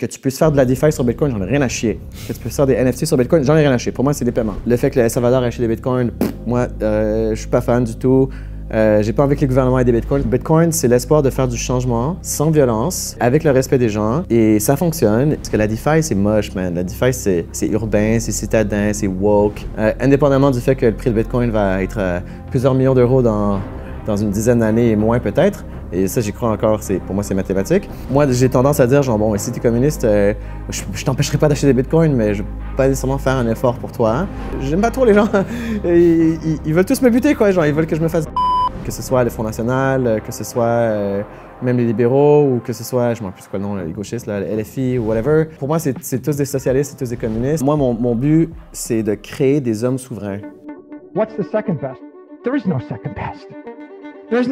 Que tu puisses faire de la DeFi sur Bitcoin, j'en ai rien à chier. Que tu puisses faire des NFT sur Bitcoin, j'en ai rien à chier. Pour moi, c'est des paiements. Le fait que le Salvador ait acheté des Bitcoins, moi, euh, je suis pas fan du tout. Euh, J'ai pas envie que le gouvernement aient des Bitcoins. Bitcoin, c'est l'espoir de faire du changement sans violence, avec le respect des gens, et ça fonctionne. Parce que la DeFi, c'est moche, man. La DeFi, c'est urbain, c'est citadin, c'est woke. Euh, indépendamment du fait que le prix de Bitcoin va être euh, plusieurs millions d'euros dans, dans une dizaine d'années et moins peut-être, et ça, j'y crois encore. C'est, pour moi, c'est mathématique. Moi, j'ai tendance à dire, genre, bon, si tu es communiste, euh, je, t'empêcherai pas d'acheter des bitcoins, mais je vais pas nécessairement faire un effort pour toi. Hein. J'aime pas trop les gens. Ils, veulent tous me buter, quoi. Genre, ils veulent que je me fasse que ce soit le Fonds National, euh, que ce soit euh, même les libéraux, ou que ce soit, je m'en plus quoi le nom, les gauchistes, la LFI, ou whatever. Pour moi, c'est, tous des socialistes, c'est tous des communistes. Moi, mon, mon but, c'est de créer des hommes souverains. What's the second best? There is no second best. On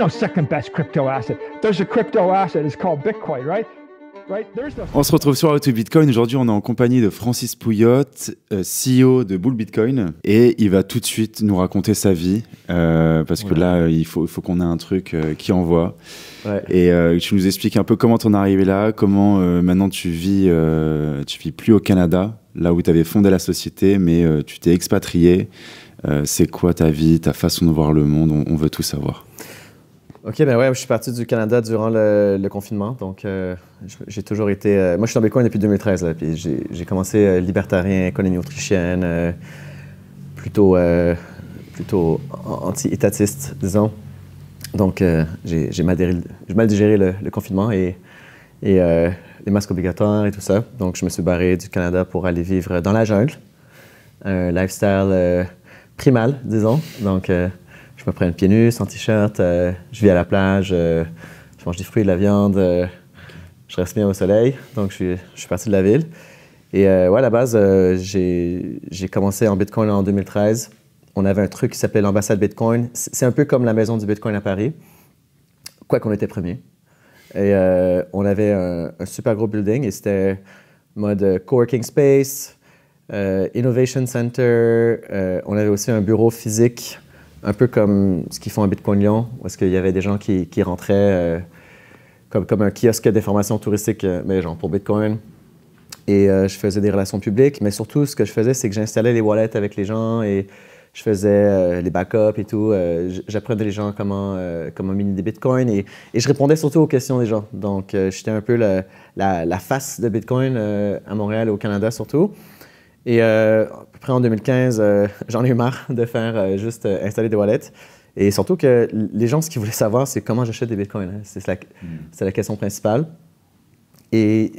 se retrouve sur How to Bitcoin. Aujourd'hui, on est en compagnie de Francis Pouillot, euh, CEO de Bull Bitcoin. Et il va tout de suite nous raconter sa vie. Euh, parce que là, il faut, faut qu'on ait un truc euh, qui envoie. Et tu nous expliques un peu comment en es arrivé là, comment maintenant tu vis, tu vis plus au Canada, là où tu avais fondé la société, mais tu t'es expatrié. C'est quoi ta vie, ta façon de voir le monde on veut tout savoir. OK, ben ouais, je suis parti du Canada durant le, confinement. Donc, euh, j'ai toujours été. Euh, moi, je suis tombé coin depuis 2013. Là, puis j'ai commencé euh, libertarien, économie autrichienne, plutôt, plutôt anti-étatiste, disons. Donc, j'ai mal, digéré le, confinement et, et les masques obligatoires et tout ça. Donc, je me suis barré du Canada pour aller vivre dans la jungle. Un lifestyle primal, disons. Donc, je me prenne pieds nus, sans t-shirt, euh, je vis à la plage, euh, je mange des fruits de la viande, euh, je reste bien au soleil. Donc, je suis, parti de la ville. Et ouais, à la base, j'ai commencé en Bitcoin en 2013. On avait un truc qui s'appelait l'ambassade Bitcoin. C'est un peu comme la maison du Bitcoin à Paris, quoi qu'on était premier. Et on avait un, super gros building et c'était mode coworking space, innovation center. on avait aussi un bureau physique un peu comme ce qu'ils font à Bitcoin Lyon, où est qu'il y avait des gens qui, rentraient euh, comme, un kiosque d'information touristique, euh, mais genre pour Bitcoin. Et euh, je faisais des relations publiques, mais surtout, ce que je faisais, c'est que j'installais les wallets avec les gens et je faisais les backups et tout. J'apprenais les gens comment, comment miner des Bitcoins et, je répondais surtout aux questions des gens. Donc, j'étais un peu la, face de Bitcoin à Montréal et au Canada surtout. Et euh, à peu près en 2015, euh, j'en ai eu marre de faire euh, juste installer des wallets. Et surtout que les gens, ce qu'ils voulaient savoir, c'est comment j'achète des bitcoins. Hein. Hmm. C'est la, question principale. Et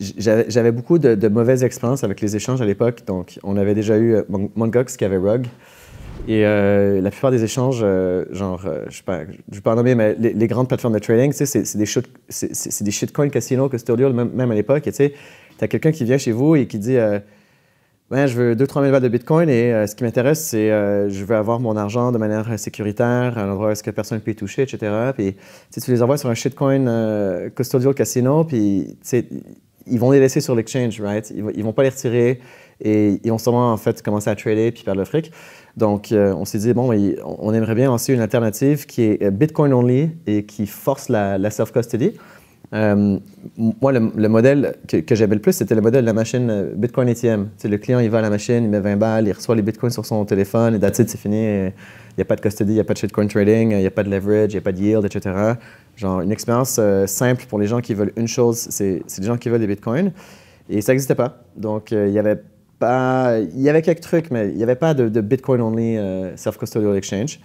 j'avais beaucoup de, mauvaises expériences avec les échanges à l'époque. Donc, on avait déjà eu Mongox qui avait Rug. Et la plupart des échanges, genre, je ne sais pas, je vais pas en nommer, mais les, grandes plateformes de trading, tu sais, c'est des, shitcoins, casino, des custodial, même, même à l'époque. Tu sais, as quelqu'un qui vient chez vous et qui dit ben, je veux 2-3 000 balles de Bitcoin et euh, ce qui m'intéresse, c'est que euh, je veux avoir mon argent de manière sécuritaire, à un endroit où est-ce que personne ne peut y toucher, etc. Puis tu les envoies sur un shitcoin euh, custodial casino, puis ils vont les laisser sur l'exchange, right? Ils, ne vont pas les retirer et ils vont sûrement en fait commencer à trader puis perdre le fric. Donc on s'est dit, bon, on aimerait bien lancer une alternative qui est Bitcoin only et qui force la, la self-custody. Euh, moi, le, modèle que, j'aimais le plus, c'était le modèle de la machine euh, Bitcoin ATM. le client, il va à la machine, il met 20 balles, il reçoit les bitcoins sur son téléphone, et that's it, c'est fini. Il n'y a pas de custody, il n'y a pas de shitcoin trading, il n'y a pas de leverage, il n'y a pas de yield, etc. Genre, une expérience euh, simple pour les gens qui veulent une chose, c'est les gens qui veulent des bitcoins. Et ça n'existait pas. Donc, il y avait pas. Il y avait quelques trucs, mais il n'y avait pas de, de Bitcoin-only self-custodial exchange.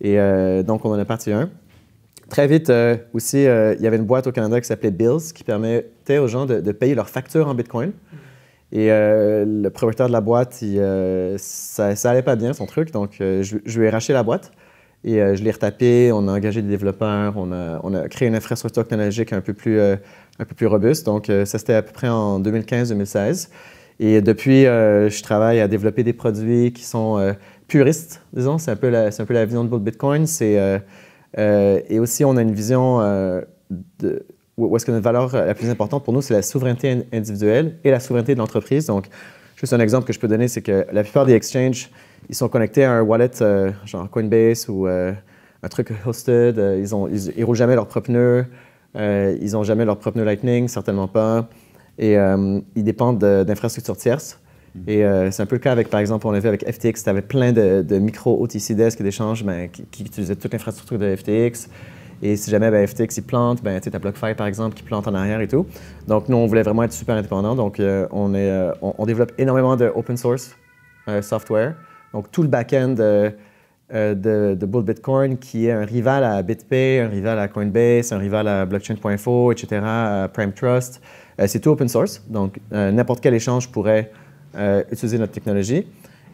Et donc, on en a parti un. Très vite, euh, aussi, euh, il y avait une boîte au Canada qui s'appelait Bills, qui permettait aux gens de, payer leurs factures en Bitcoin. Et euh, le propriétaire de la boîte, ça, ça allait pas bien, son truc. Donc, je, je, lui ai racheté la boîte et je l'ai retapé. On a engagé des développeurs, on a, créé une infrastructure technologique un peu plus, un peu plus robuste. Donc, ça, c'était à peu près en 2015-2016. Et depuis, je travaille à développer des produits qui sont puristes, disons. C'est un, peu la, un peu la vision de Bitcoin. C'est euh, et aussi, on a une vision euh, de, où est-ce que notre valeur euh, la plus importante pour nous, c'est la souveraineté individuelle et la souveraineté de l'entreprise. Donc, juste un exemple que je peux donner, c'est que la plupart des exchanges, ils sont connectés à un wallet genre Coinbase ou un truc hosted. ils ne ils, roulent jamais leur propre nœud. ils n'ont jamais leur propre nœud Lightning, certainement pas. Et ils dépendent d'infrastructures tierces. Mm. Et euh, c'est un peu le cas avec, par exemple, on l'a vu avec FTX, tu avais plein de, micro OTC desk et d'échanges ben, qui, utilisaient toute l'infrastructure de FTX. Et si jamais ben, FTX il plante, ben, tu as BlockFi par exemple qui plante en arrière et tout. Donc nous, on voulait vraiment être super indépendant. Donc euh, euh, on, développe énormément de open source software. Donc tout le back-end de, de, Bull Bitcoin qui est un rival à BitPay, un rival à Coinbase, un rival à Blockchain.info, etc., Prime Trust. c'est tout open source. Donc n'importe quel échange pourrait euh, utiliser notre technologie.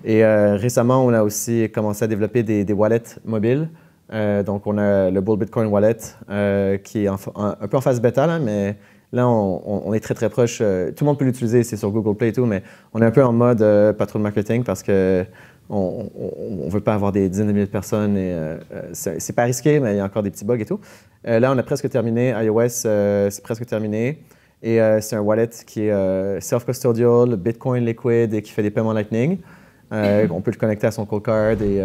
Et euh, récemment, on a aussi commencé à développer des, wallets mobiles. Euh, donc, on a le Bull Bitcoin Wallet qui est un peu en phase bêta, là, mais Là, on, est très, très proche. tout le monde peut l'utiliser, c'est sur Google Play et tout, mais on est un peu en mode pas patron de marketing parce que on ne veut pas avoir des dizaines de milliers de personnes et c'est pas risqué, mais il y a encore des petits bugs et tout. là, on a presque terminé. iOS, c'est presque terminé. Et euh, c'est un wallet qui est euh, self-custodial, Bitcoin liquid et qui fait des paiements Lightning. Euh, mm-hmm. on peut le connecter à son cold card. Et,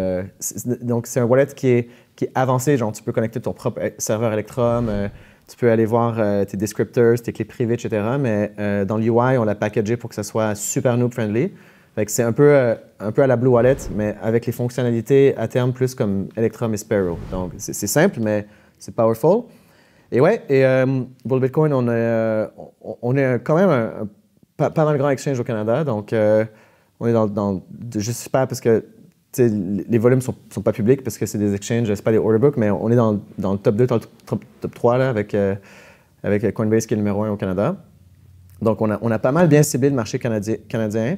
donc, c'est un wallet qui est, avancé. Genre, tu peux connecter ton propre serveur Electrum, tu peux aller voir tes descriptors, tes clés privées, etc. Mais dans l'UI, on l'a packagé pour que ça soit super noob-friendly. C'est un peu, un peu à la Blue Wallet, mais avec les fonctionnalités à terme plus comme Electrum et Sparrow. Donc, c'est simple, mais c'est powerful. Et ouais, et euh, pour le Bitcoin, on est, euh, on est quand même pas, mal grand exchange au Canada. Donc, euh, on est dans, dans pas parce que les volumes sont, sont pas publics parce que c'est des exchanges, c'est pas des order book, mais on est dans, le top 2, top, 3 là, avec, avec Coinbase qui est numéro 1 au Canada. Donc, on a, pas mal bien ciblé le marché canadien.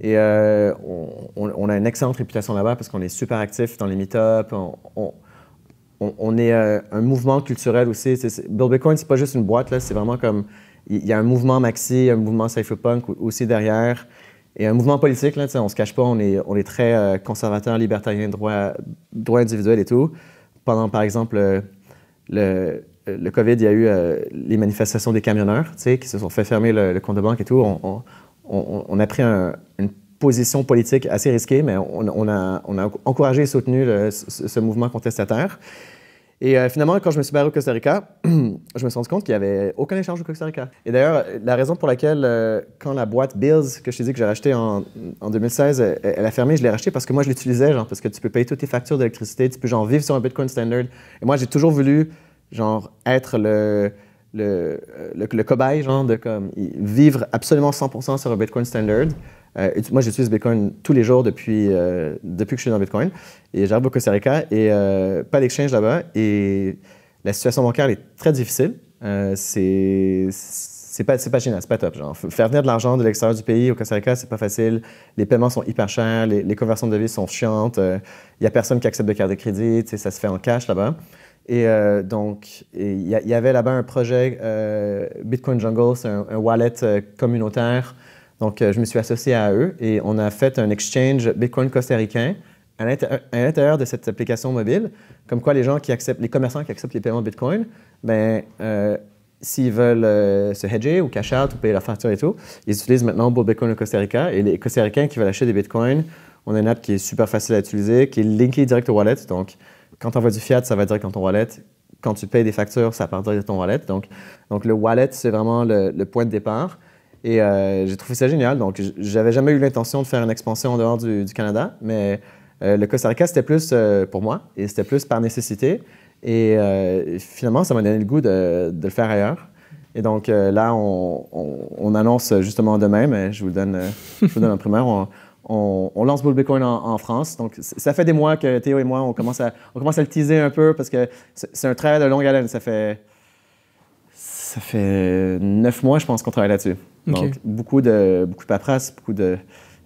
et on, a une excellente réputation là-bas parce qu'on est super actif dans les meet-ups on, est euh, un mouvement culturel aussi. C est, Bitcoin, c'est pas juste une boîte, là, c'est vraiment comme. Il y a un mouvement maxi, un mouvement cypherpunk aussi derrière, et un mouvement politique, là, on se cache pas, on est, on est très euh, conservateur, libertarien, droit, droit individuel et tout. Pendant, par exemple, euh, le, COVID, il y a eu les manifestations des camionneurs, qui se sont fait fermer le, compte de banque et tout. On, a pris une position politique assez risquée, mais on, a, on a, encouragé et soutenu ce, mouvement contestataire. Et euh, finalement, quand je me suis barré au Costa Rica, je me suis rendu compte qu'il n'y avait aucun échange au Costa Rica. Et d'ailleurs, la raison pour laquelle, euh, quand la boîte Bills, que je t'ai dit que j'ai racheté en, en, 2016, elle, a fermé, je l'ai racheté parce que moi, je l'utilisais, genre, parce que tu peux payer toutes tes factures d'électricité, tu peux, genre, vivre sur un Bitcoin standard. Et moi, j'ai toujours voulu, genre, être le. Le, euh, le, cobaye, genre, de comme, vivre absolument 100% sur un Bitcoin standard. Euh, moi, j'utilise Bitcoin tous les jours euh, depuis, que je suis dans Bitcoin. Et j'arrive au Costa Rica et euh, pas d'exchange là-bas. Et la situation bancaire est très difficile. c'est pas, pas génial, c'est pas top. Genre. Faire venir de l'argent de l'extérieur du pays au Costa Rica, c'est pas facile. Les paiements sont hyper chers, les, conversions de devises sont chiantes. Il n'y a personne qui accepte de carte de crédit, ça se fait en cash là-bas. Et donc, il y, avait là-bas un projet, Bitcoin Jungle, c'est un, wallet communautaire donc, euh, je me suis associé à eux et on a fait un exchange Bitcoin costaricain à l'intérieur de cette application mobile, comme quoi les gens qui acceptent, les commerçants qui acceptent les paiements Bitcoin, ben, euh, s'ils veulent euh, se hedger ou cash out ou payer la facture et tout, ils utilisent maintenant pour Bitcoin Costa Rica. Et les Costaricains qui veulent acheter des Bitcoins, on a une app qui est super facile à utiliser, qui est linkée direct au wallet. Donc, quand on envoies du fiat, ça va direct dans ton wallet. Quand tu payes des factures, ça part direct de ton wallet. Donc, le wallet, c'est vraiment le point de départ. Et euh, j'ai trouvé ça génial. Donc, j'avais jamais eu l'intention de faire une expansion en dehors du, Canada, mais euh, le Costa Rica, c'était plus euh, pour moi et c'était plus par nécessité. Et finalement, ça m'a donné le goût de, le faire ailleurs. Et donc là, on, annonce justement demain, mais je vous le donne, je vous donne en primaire. On, lance Bull Bitcoin en, en, France. Donc, ça fait des mois que Théo et moi, on commence à, on commence à le teaser un peu parce que c'est un travail de longue haleine. Ça fait, ça fait neuf mois, je pense, qu'on travaille là-dessus. Donc, beaucoup de, beaucoup de paperasse, beaucoup de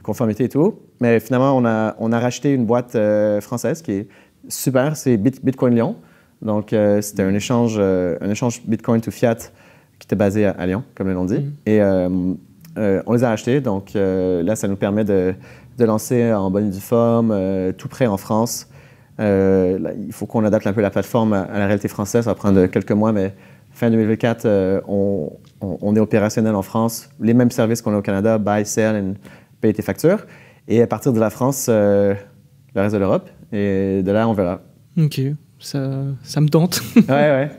conformité et tout. Mais finalement, on a, on a racheté une boîte euh, française qui est super, c'est Bitcoin Lyon. Donc, euh, c'était un, échange, euh, un échange Bitcoin to Fiat qui était basé à, Lyon, comme le dit. Mhm. Et on les a achetés. Donc, là, ça nous permet de, de lancer en bonne et due forme, tout prêt en France. il faut qu'on adapte un peu la plateforme à, à, la réalité française. Ça va prendre quelques mois, mais fin 2024, on, on, est opérationnel en France, les mêmes services qu'on a au Canada, buy, sell, and paye tes factures. Et à partir de la France, euh, le reste de l'Europe. Et de là, on verra. OK, ça, me tente. ouais, ouais.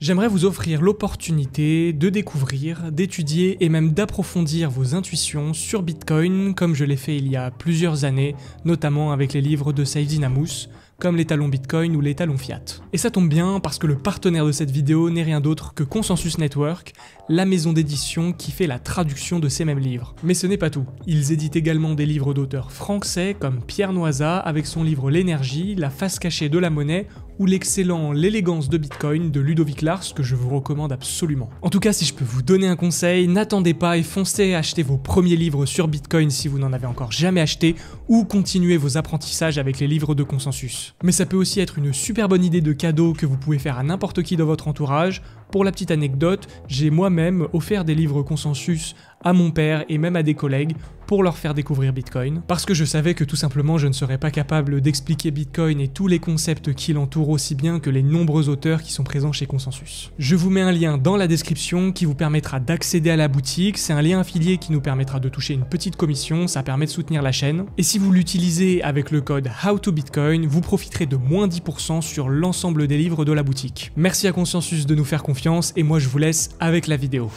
J'aimerais vous offrir l'opportunité de découvrir, d'étudier et même d'approfondir vos intuitions sur Bitcoin, comme je l'ai fait il y a plusieurs années, notamment avec les livres de Saïd Namus comme les talons Bitcoin ou les talons Fiat. Et ça tombe bien parce que le partenaire de cette vidéo n'est rien d'autre que Consensus Network, la maison d'édition qui fait la traduction de ces mêmes livres. Mais ce n'est pas tout. Ils éditent également des livres d'auteurs français comme Pierre Noisa avec son livre L'énergie, La face cachée de la monnaie ou l'excellent L'élégance de Bitcoin de Ludovic Lars que je vous recommande absolument. En tout cas, si je peux vous donner un conseil, n'attendez pas et foncez acheter vos premiers livres sur Bitcoin si vous n'en avez encore jamais acheté ou continuez vos apprentissages avec les livres de consensus. Mais ça peut aussi être une super bonne idée de cadeau que vous pouvez faire à n'importe qui dans votre entourage pour la petite anecdote, j'ai moi-même offert des livres consensus à mon père et même à des collègues pour leur faire découvrir Bitcoin, parce que je savais que tout simplement je ne serais pas capable d'expliquer Bitcoin et tous les concepts qui l'entourent aussi bien que les nombreux auteurs qui sont présents chez Consensus. Je vous mets un lien dans la description qui vous permettra d'accéder à la boutique, c'est un lien affilié qui nous permettra de toucher une petite commission, ça permet de soutenir la chaîne, et si vous l'utilisez avec le code HowToBitcoin, vous profiterez de moins 10% sur l'ensemble des livres de la boutique. Merci à Consensus de nous faire confiance et moi je vous laisse avec la vidéo.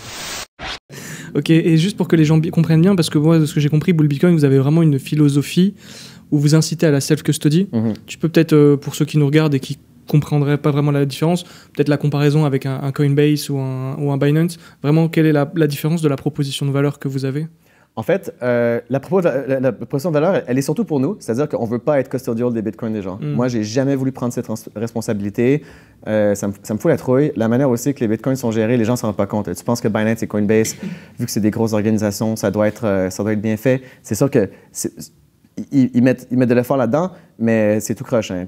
Ok, et juste pour que les gens comprennent bien, parce que moi, de ce que j'ai compris, Bull Bitcoin, vous avez vraiment une philosophie où vous incitez à la self-custody. Mhm. Tu peux peut-être, euh, pour ceux qui nous regardent et qui comprendraient pas vraiment la différence, peut-être la comparaison avec un, Coinbase ou un, ou un, Binance, vraiment, quelle est la différence de la proposition de valeur que vous avez en fait, euh, la, proposition de valeur, elle, est surtout pour nous, c'est-à-dire qu'on ne veut pas être custodial des bitcoins des gens. Moi, mm. Moi, j'ai jamais voulu prendre cette responsabilité. Euh, ça, me, fout la trouille. La manière aussi que les bitcoins sont gérés, les gens ne s'en rendent pas compte. Tu penses que Binance et Coinbase, mm. vu que c'est des grosses organisations, ça doit être, euh, ça doit être bien fait. C'est sûr que mettent, ils, mettent, de l'effort là-dedans, mais c'est tout croche. Hein,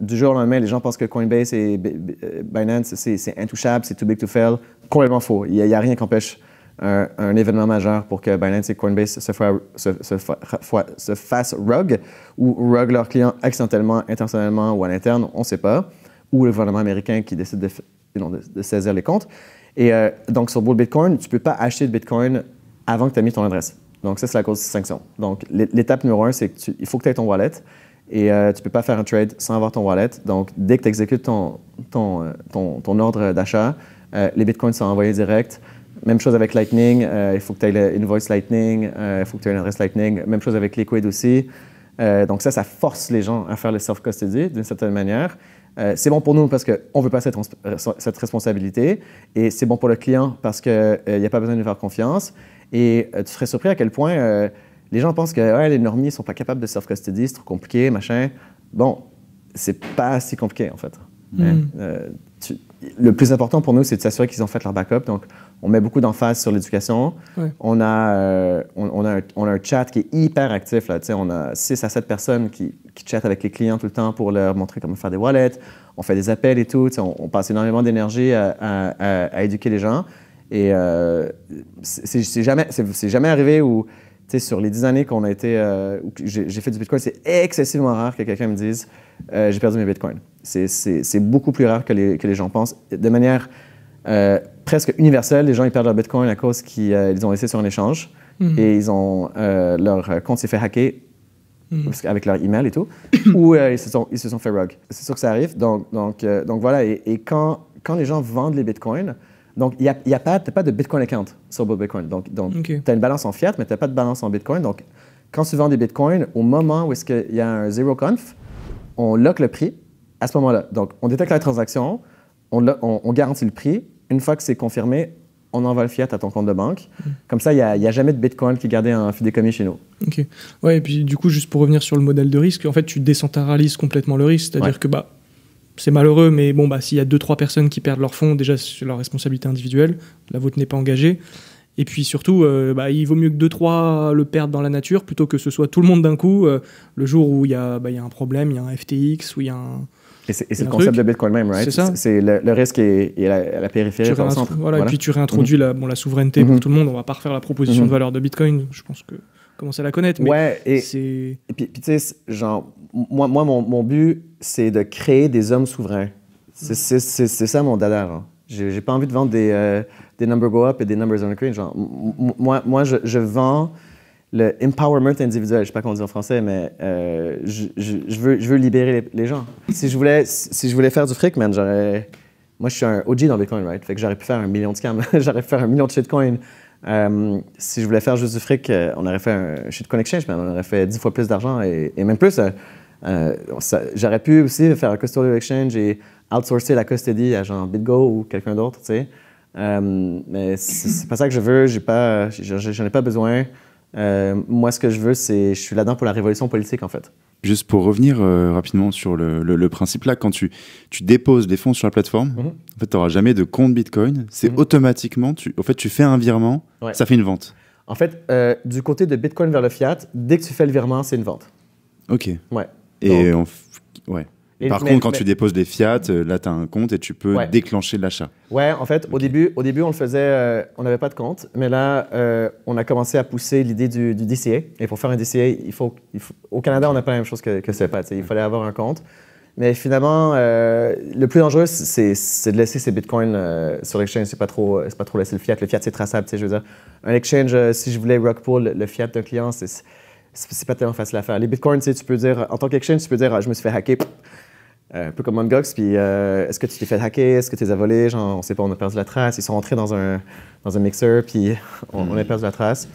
du jour au lendemain, les gens pensent que Coinbase et Binance, c'est intouchable, c'est too big to fail. Complètement faux. Il n'y a, a, rien qui empêche un, événement majeur pour que Binance et Coinbase se, fassent rug ou rug leurs clients accidentellement, intentionnellement ou à l'interne, on ne sait pas, ou le gouvernement américain qui décide de, saisir les comptes. Et euh, donc, sur Bull Bitcoin, tu ne peux pas acheter de Bitcoin avant que tu aies mis ton adresse. Donc, ça, c'est la cause de sanctions. Donc, l'étape numéro un, c'est qu'il faut que tu aies ton wallet et euh, tu ne peux pas faire un trade sans avoir ton wallet. Donc, dès que tu exécutes euh, ton, ordre d'achat, les bitcoins sont envoyés direct même chose avec Lightning. Euh, il faut que tu aies l'invoice Lightning. Euh, il faut que tu aies une adresse Lightning. Même chose avec Liquid aussi. Euh, donc ça, ça force les gens à faire le self-custody d'une certaine manière. c'est bon pour nous parce qu'on ne veut pas cette, responsabilité et c'est bon pour le client parce qu'il n'y a pas besoin de faire confiance. Et tu serais surpris à quel point les gens pensent que les normies ne sont pas capables de self-custody, c'est trop compliqué, machin. Bon, c'est pas si compliqué en fait. Hmm. Hein, le plus important pour nous, c'est de s'assurer qu'ils ont fait leur backup. Donc, on met beaucoup d'emphase sur l'éducation. On, a, euh, on, a un, chat qui est hyper actif. Là. On a 6 à 7 personnes qui, qui chattent avec les clients tout le temps pour leur montrer comment faire des wallets. On fait des appels et tout. On, passe énormément d'énergie à, éduquer les gens. Et euh, c'est jamais, jamais arrivé où, sur les 10 années qu'on a été, euh, j'ai fait du Bitcoin, c'est excessivement rare que quelqu'un me dise euh, j'ai perdu mes Bitcoins. C'est beaucoup plus rare que les, que les gens pensent. De manière presque universel. Les gens, ils perdent leur Bitcoin à cause qu'ils euh, ont laissé sur un échange mhm. et ils ont, euh, leur compte s'est fait hacker mhm. avec leur email et tout, ou euh, ils, se sont, ils se sont fait rug. C'est sûr que ça arrive. Donc, voilà. Et, quand, les gens vendent les Bitcoins, donc il n'y a, a, pas, pas de Bitcoin account sur Bitcoin. Donc, tu as une balance en fiat, mais tu n'as pas de balance en Bitcoin. Donc, quand tu vends des Bitcoins, au moment où est-ce qu'il y a un zero conf, on lock le prix à ce moment-là. Donc, on détecte la transaction, on garantit le prix, une fois que c'est confirmé, on envoie le fiat à ton compte de banque. Hmm. Comme ça, il n'y a, jamais de Bitcoin qui gardait un fidécommis chez nous. Ok. Ouais, et puis du coup, juste pour revenir sur le modèle de risque, en fait, tu décentralises complètement le risque. C'est-à-dire que bah, c'est malheureux, mais bon, bah, s'il y a deux, trois personnes qui perdent leur fonds, déjà, c'est leur responsabilité individuelle. La vôtre n'est pas engagée. Et puis surtout, euh, bah, il vaut mieux que 2-3 le perdent dans la nature plutôt que ce soit tout le monde d'un coup, euh, le jour où il y, bah, y, a un problème, il y a un FTX, où il y a un, et c'est le concept de Bitcoin même, right? C'est ça. C'est le, risque est, à la, périphérie, Voilà, Et puis tu réintroduis mhm. la, bon, la souveraineté pour mhm. tout le monde. On va pas refaire la proposition de mhm. valeur de Bitcoin. Je pense que commencer à la connaître. ouais, et, puis, tu sais, genre, moi, moi mon, but, c'est de créer des hommes souverains. C'est ça mon dada. Je J'ai pas envie de vendre des, euh, des numbers go up et des numbers on the green. Genre, moi, moi je, je vends le empowerment individuel, je sais pas comment dire en français, mais euh, je, je, veux, libérer les, gens. Si je voulais, si je voulais faire du fric, man, j'aurais. Moi, je suis un OG dans Bitcoin, right? Fait que j'aurais pu faire un million de scams, j'aurais pu faire un million de shitcoins. Euh, si je voulais faire juste du fric, euh, on aurait fait un shitcoin exchange, man, on aurait fait dix fois plus d'argent et, même plus. j'aurais pu aussi faire un custodial exchange et outsourcer la custody à genre BitGo ou quelqu'un d'autre, tu sais. mais c'est pas ça que je veux, j'ai pas, j'en ai pas besoin. Euh, moi, ce que je veux, c'est. Je suis là-dedans pour la révolution politique, en fait. Juste pour revenir euh, rapidement sur le, principe là, quand tu, déposes des fonds sur la plateforme, mhm. en fait, tu n'auras jamais de compte Bitcoin. C'est mhm. automatiquement, tu, fait, tu fais un virement, ça fait une vente. En fait, euh, du côté de Bitcoin vers le fiat, dès que tu fais le virement, c'est une vente. Ok. Ouais. Et ouais. Par contre, quand tu déposes des fiat, euh, là, tu as un compte et tu peux déclencher l'achat. Ouais, en fait, au, début, au début, on le faisait, euh, on n'avait pas de compte, mais là, euh, on a commencé à pousser l'idée du, DCA. Et pour faire un DCA, il faut, au Canada, on n'a pas la même chose que, que sais, Il fallait avoir un compte. Mais finalement, le plus dangereux, c'est de laisser ses bitcoins sur l'exchange. C'est pas trop, pas trop laisser le fiat. Le fiat, c'est traçable. Je veux dire, un exchange, si je voulais Rockpool, le fiat d'un client, c'est c'est pas tellement facile à faire. Les bitcoins, tu peux dire, en tant qu'exchange, tu peux dire, ah, je me suis fait hacker, euh, un peu comme Mongox, puis euh, est-ce que tu t'es fait hacker, est-ce que tu les as volés, genre, on sait pas, on a perdu la trace, ils sont rentrés dans un, dans un mixeur, puis on, on, a hmm. perdu la trace.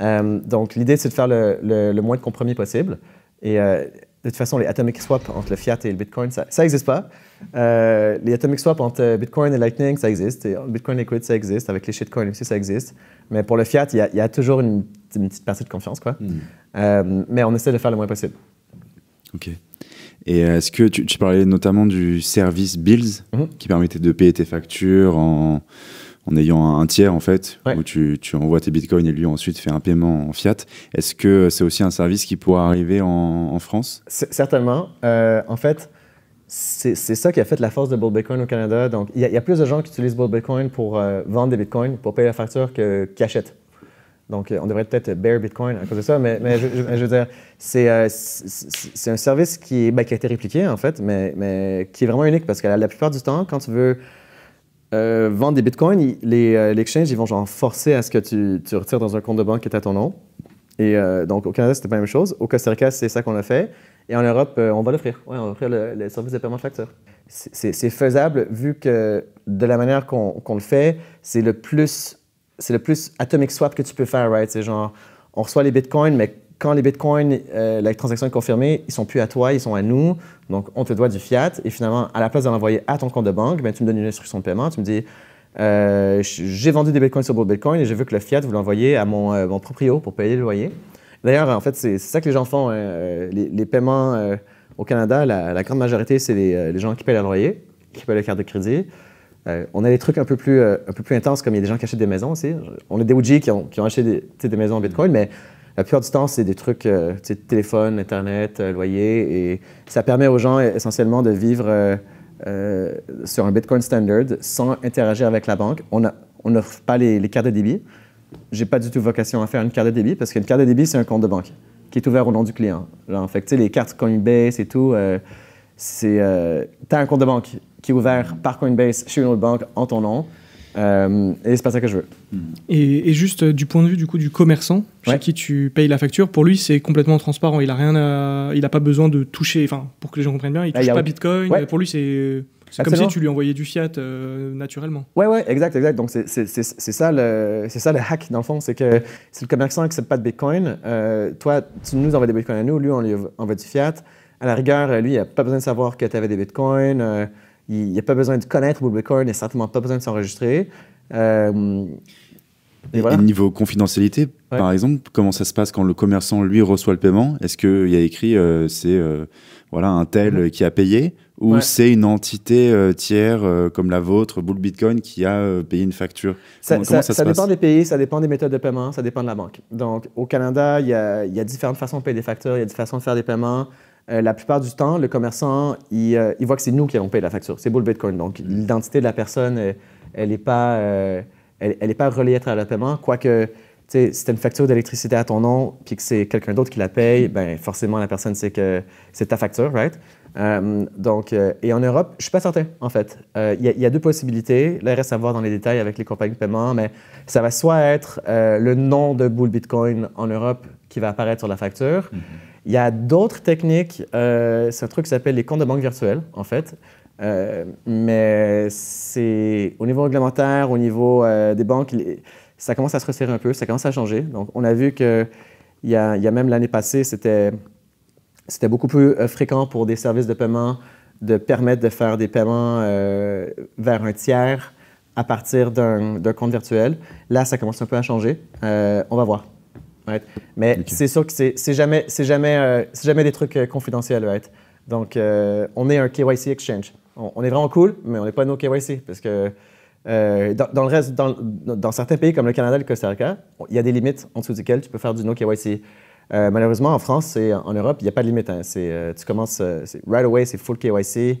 Euh, donc l'idée, c'est de faire le, le, moins de compromis possible. Et de toute façon, les atomic swaps entre le fiat et le bitcoin, ça n'existe pas. les atomic swaps entre bitcoin et lightning, ça existe. Et bitcoin liquid, ça existe. Avec les shitcoins aussi, ça existe. Mais pour le fiat, il y, a toujours une, petite partie de confiance. Quoi. Hmm. mais on essaie de faire le moins possible. OK. Et euh, est-ce que tu, parlais notamment du service Bills mhm. qui permettait de payer tes factures en, en ayant un tiers en fait, où tu, tu, envoies tes bitcoins et lui ensuite fait un paiement en fiat. Est-ce que c'est aussi un service qui pourrait arriver en, France Certainement. Euh, en fait, c'est ça qui a fait la force de Bold Bitcoin au Canada. Donc, il y, a plus de gens qui utilisent Bold Bitcoin pour euh, vendre des bitcoins, pour payer la facture, qu'ils achètent. Donc, euh, on devrait peut-être bear Bitcoin à cause de ça, mais, je, veux dire, c'est, euh, un service ben, qui, a été répliqué, en fait, mais, qui est vraiment unique parce que la, plupart du temps, quand tu veux euh, vendre des Bitcoins, les, exchanges ils vont genre forcer à ce que tu, retires dans un compte de banque qui est à ton nom. Et donc, au Canada, c'était pas la même chose. Au Costa Rica, c'est ça qu'on a fait. Et en Europe, on va l'offrir. Oui, on va offrir le, service de paiement facture. C'est faisable vu que de la manière qu'on le fait, c'est le plus c'est le plus atomic swap que tu peux faire, right? C'est genre, on reçoit les bitcoins, mais quand les bitcoins, euh, la transaction est confirmée, ils sont plus à toi, ils sont à nous. Donc, on te doit du fiat. Et finalement, à la place de l'envoyer à ton compte de banque, ben, tu me donnes une instruction de paiement. Tu me dis, euh, j'ai vendu des bitcoins sur Bitcoin et je veux que le fiat, vous l'envoyez à mon, euh, proprio pour payer le loyer. D'ailleurs, en fait, c'est ça que les gens font. Hein, les, paiements au Canada, la, grande majorité, c'est les, gens qui payent le loyer, qui payent la carte de crédit. Euh, on a des trucs un peu, plus, euh, un peu plus intenses, comme il y a des gens qui achètent des maisons aussi. On a des OG qui ont, acheté des, maisons en mm. Bitcoin, mais la plupart du temps, c'est des trucs, euh, téléphone, Internet, euh, loyer, et ça permet aux gens essentiellement de vivre sur un Bitcoin standard sans interagir avec la banque. On n'offre pas les, cartes de débit. J'ai pas du tout vocation à faire une carte de débit parce qu'une carte de débit, c'est un compte de banque qui est ouvert au nom du client. en fait, les cartes Coinbase et tout, c'est. tu as un compte de banque qui est ouvert par Coinbase chez une autre banque en ton nom. Euh, et c'est pas ça que je veux. Et, juste euh, du point de vue du coup du commerçant, chez qui tu payes la facture, pour lui c'est complètement transparent. Il a rien, il a pas besoin de toucher. Enfin, pour que les gens comprennent bien, il touche pas Bitcoin. Pour lui c'est comme si tu lui envoyais du fiat euh, naturellement. Ouais ouais exact exact. Donc c'est ça le c'est ça le hack dans le fond, c'est que si le commerçant n'accepte pas de Bitcoin, toi tu nous envoies des Bitcoins à nous, lui on lui envoie du fiat. À la rigueur, lui il a pas besoin de savoir que tu avais des Bitcoins il n'y a pas besoin de connaître Bitcoin, il n'y a certainement pas besoin de s'enregistrer. Euh, et, niveau confidentialité, par exemple, comment ça se passe quand le commerçant, lui, reçoit le paiement Est-ce qu'il y a écrit euh, c'est euh, voilà, un tel mm-hmm. qui a payé Ou c'est une entité tiers comme la vôtre, Bull Bitcoin, qui a payé une facture Ça, dépend des pays, ça dépend des méthodes de paiement, ça dépend de la banque. Donc, au Canada, il y y a différentes façons de payer des factures, il y a différentes façons de faire des paiements. Euh, la plupart du temps, le commerçant, il, euh, voit que c'est nous qui allons payer la facture. C'est Bull Bitcoin. Donc, mm-hmm. l'identité de la personne, euh, elle n'est pas, reliée à la paiement. Quoique, si tu une facture d'électricité à ton nom puis que c'est quelqu'un d'autre qui la paye, ben forcément, la personne sait que c'est ta facture, right? donc, et en Europe, je suis pas certain, en fait. Il y, a deux possibilités. Là, il reste à voir dans les détails avec les compagnies de paiement, mais ça va soit être le nom de Bull Bitcoin en Europe qui va apparaître sur la facture. Mm-hmm. Il y a d'autres techniques. Euh, c'est un truc qui s'appelle les comptes de banque virtuels, en fait. Euh, mais c'est au niveau réglementaire, au niveau euh, des banques, ça commence à se resserrer un peu, ça commence à changer. Donc, on a vu que il y a, même l'année passée, c'était c'était beaucoup plus fréquent pour des services de paiement de permettre de faire des paiements vers un tiers à partir d'un compte virtuel. Là, ça commence un peu à changer. on va voir. Mais c'est sûr que c'est jamais, jamais, euh, jamais des trucs euh, confidentiels. Right. Donc, euh, on est un KYC Exchange. On, est vraiment cool, mais on n'est pas nos KYC parce que dans, le reste, dans, dans, certains pays comme le Canada et le Costa Rica, il y a des limites en dessous desquelles tu peux faire du no KYC. malheureusement, en France et en Europe, il n'y a pas de limite. Hein. tu commences right away, c'est full KYC.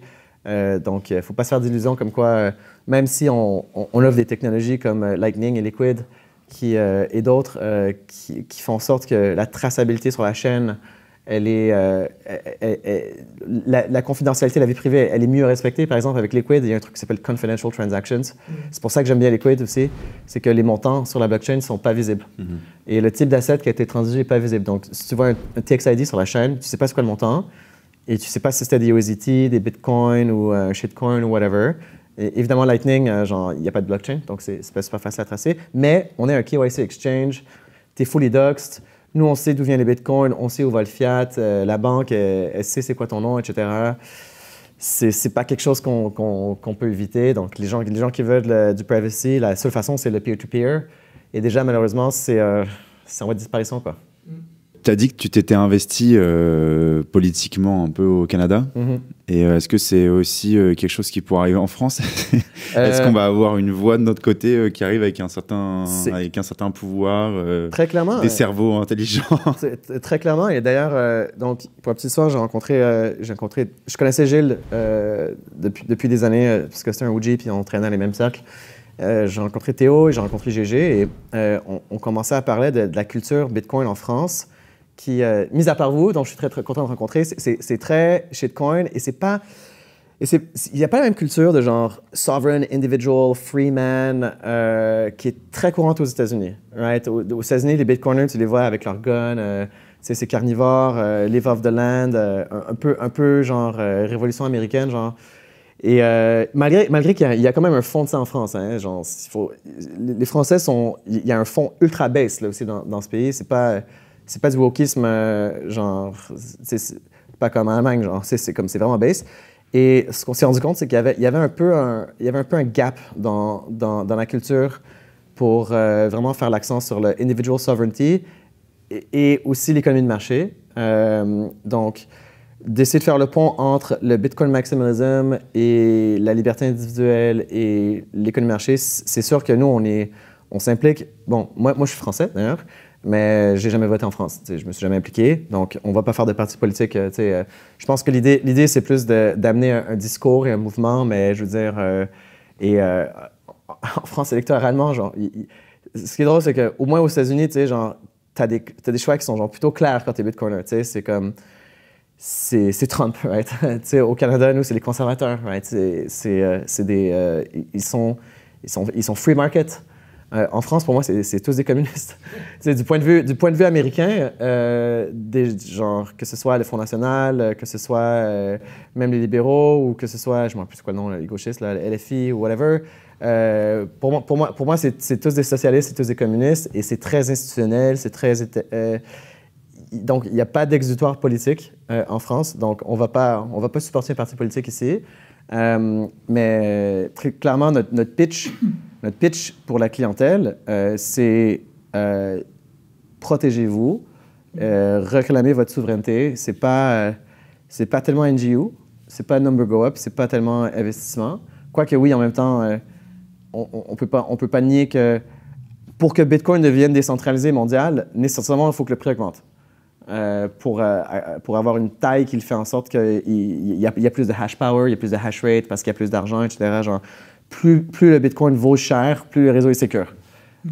donc, il ne faut pas se faire d'illusions comme quoi, même si on, on, on, offre des technologies comme Lightning et Liquid, qui, euh, et d'autres euh, qui, font en sorte que la traçabilité sur la chaîne, elle est, euh, la, confidentialité, la vie privée, elle est mieux respectée. Par exemple, avec Liquid, il y a un truc qui s'appelle Confidential Transactions. Mm-hmm. C'est pour ça que j'aime bien Liquid aussi, c'est que les montants sur la blockchain ne sont pas visibles. Mm-hmm. Et le type d'asset qui a été transigé n'est pas visible. Donc, si tu vois un, TXID sur la chaîne, tu ne sais pas ce qu'est le montant, et tu ne sais pas si c'était des USDT, des Bitcoin ou un shitcoin ou whatever évidemment, Lightning, euh, il n'y a pas de blockchain, donc c'est pas super facile à tracer. Mais on est un KYC exchange, tu es fully doxed. Nous, on sait d'où viennent les bitcoins, on sait où va le fiat, euh, la banque, euh, elle, sait c'est quoi ton nom, etc. C'est pas quelque chose qu'on peut éviter. Donc, les gens, les gens qui veulent du privacy, la seule façon, c'est le peer-to-peer. Et déjà, malheureusement, c'est en voie de disparition, quoi tu as dit que tu t'étais investi euh, politiquement un peu au Canada. Mhm. Et euh, est-ce que c'est aussi euh, quelque chose qui pourrait arriver en France Est-ce qu'on va avoir une voix de notre côté qui arrive avec un certain, avec un certain pouvoir Très clairement. Des cerveaux intelligents. Très clairement. Et d'ailleurs, donc, pour un petite soir, j'ai rencontré, rencontré, Je connaissais Gilles depuis, depuis des années, parce que c'était un Ouji puis on traînait les mêmes cercles. j'ai rencontré Théo et j'ai rencontré GG et on, commençait à parler de, la culture Bitcoin en France qui, euh, mis à part vous, dont je suis très, très content de rencontrer, c'est très shitcoin et c'est pas. Il n'y a pas la même culture de genre sovereign, individual, free man euh, qui est très courante aux États-Unis. Right? Aux, États-Unis, les bitcoiners, tu les vois avec leurs guns, euh, c'est carnivore, euh, live off the land, un, peu, un peu genre révolution américaine. genre. Et malgré, malgré qu'il y, a quand même un fond de ça en France, hein, faut, les Français sont. Il y a un fond ultra basse là aussi dans, dans ce pays. C'est pas c'est pas du wokisme, euh, genre, c'est pas comme en Allemagne, genre, c'est comme c'est vraiment base. Et ce qu'on s'est rendu compte, c'est qu'il y avait, un peu un, il y avait un peu un gap dans, dans, la culture pour euh, vraiment faire l'accent sur le individual sovereignty et, aussi l'économie de marché. Euh, donc, d'essayer de faire le pont entre le Bitcoin maximalisme et la liberté individuelle et l'économie de marché, c'est sûr que nous, on est, on s'implique. Bon, moi, moi, je suis français d'ailleurs mais j'ai jamais voté en France. Je me suis jamais impliqué. Donc, on va pas faire de parti politique. Euh, euh, je pense que l'idée, l'idée c'est plus d'amener un, discours et un mouvement, mais je veux dire, euh, et en France électoralement, genre, ce qui est drôle, c'est qu'au moins aux États-Unis, tu genre, des, as des choix qui sont genre plutôt clairs quand tu es Tu sais, c'est comme c'est Trump, au Canada, nous, c'est les conservateurs, C'est des... ils, sont, ils, sont, ils sont free market. Euh, en France, pour moi, c'est tous des communistes. du, point de vue, du point de vue américain, euh, des, genre, que ce soit le Front National, euh, que ce soit même les libéraux, ou que ce soit, je ne me rappelle plus quoi le nom, les gauchistes, la LFI ou whatever, pour moi, pour moi, c'est tous des socialistes, c'est tous des communistes, et c'est très institutionnel, c'est très... donc, il n'y a pas d'exutoire politique en France, donc on ne va pas supporter un parti politique ici. mais clairement, notre pitch... Notre pitch pour la clientèle, euh, c'est euh, protégez-vous, euh, votre souveraineté. C'est pas, euh, c'est pas tellement NGO, n'est pas number go up, c'est pas tellement investissement. Quoique oui, en même temps, on, on, peut pas, on peut pas nier que pour que Bitcoin devienne décentralisé mondial, nécessairement il faut que le prix augmente. pour, pour avoir une taille qui le fait en sorte qu'il y, y, a plus de hash power, il y a plus de hash rate parce qu'il y a plus d'argent, etc. Genre, plus, plus le Bitcoin vaut cher, plus le réseau est sécur.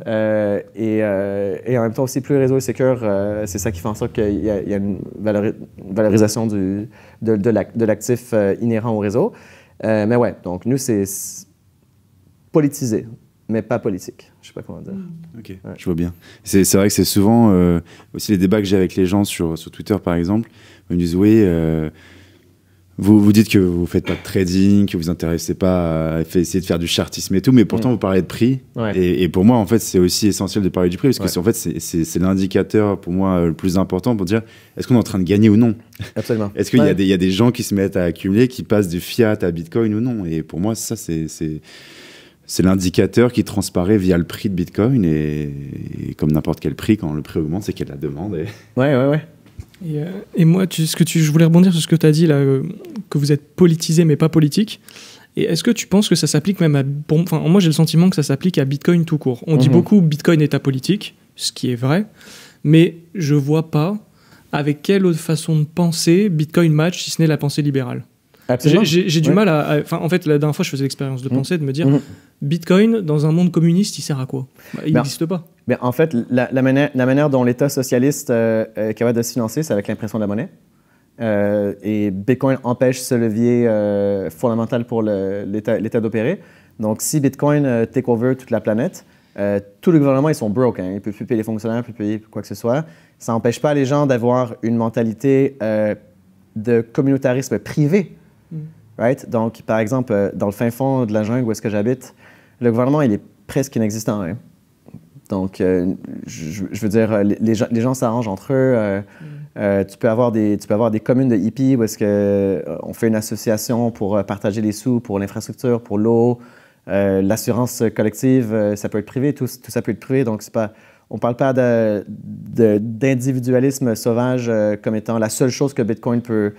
Euh, euh, et, en même temps aussi, plus le réseau est sécur, euh, c'est ça qui fait en sorte qu'il y, a une valorisation du, de, de l'actif inhérent au réseau. mais ouais, donc nous, c'est politisé, mais pas politique. Je sais pas comment dire. Hmm. Ok, je vois bien. C'est vrai que c'est souvent aussi les débats que j'ai avec les gens sur, sur Twitter, par exemple. Ils me disent, oui vous, vous dites que vous faites pas de trading, que vous vous intéressez pas à essayer de faire du chartisme et tout, mais pourtant mm. vous parlez de prix. Et, pour moi, en fait, c'est aussi essentiel de parler du prix parce que c'est en fait c'est l'indicateur pour moi le plus important pour dire est-ce qu'on est en train de gagner ou non. Absolument. est-ce qu'il y, a des gens qui se mettent à accumuler, qui passent du fiat à Bitcoin ou non Et pour moi, ça c'est c'est l'indicateur qui transparaît via le prix de Bitcoin et, comme n'importe quel prix, quand le prix augmente, c'est qu'il y a de la demande. Et... Ouais, ouais, ouais. Euh, et, moi, tu, ce que je voulais rebondir sur ce que tu as dit, là, euh, que vous êtes politisé mais pas politique. Et est-ce que tu penses que ça s'applique même à. Enfin moi, j'ai le sentiment que ça s'applique à Bitcoin tout court. On dit mhm. beaucoup Bitcoin est apolitique, ce qui est vrai, mais je vois pas avec quelle autre façon de penser Bitcoin match si ce n'est la pensée libérale. J'ai du mal à. Enfin, en fait, la dernière fois, je faisais l'expérience de mhm. penser de me dire mhm. Bitcoin, dans un monde communiste, il sert à quoi bah, Il bah, n'existe pas en fait, la, manière, dont l'État socialiste euh, euh, est capable de se financer, c'est avec l'impression de la monnaie. Euh, et Bitcoin empêche ce levier fondamental pour l'État d'opérer. Donc, si Bitcoin take over toute la planète, tout le gouvernement, ils sont broke. Hein. Ils ne peuvent plus payer les fonctionnaires, ils peuvent plus payer quoi que ce soit. Ça n'empêche pas les gens d'avoir une mentalité de communautarisme privé. Mm. Right? Donc, par exemple, dans le fin fond de la jungle où est-ce que j'habite, le gouvernement, il est presque inexistant. Hein. Donc, euh, je, veux dire, les, gens, s'arrangent entre eux. Euh, mm. euh, tu, peux avoir des, communes de hippies où est-ce qu'on fait une association pour partager les sous pour l'infrastructure, pour l'eau, l'assurance collective, ça peut être privé, tout, ça peut être privé. Donc, pas, on ne parle pas d'individualisme sauvage comme étant la seule chose que Bitcoin peut,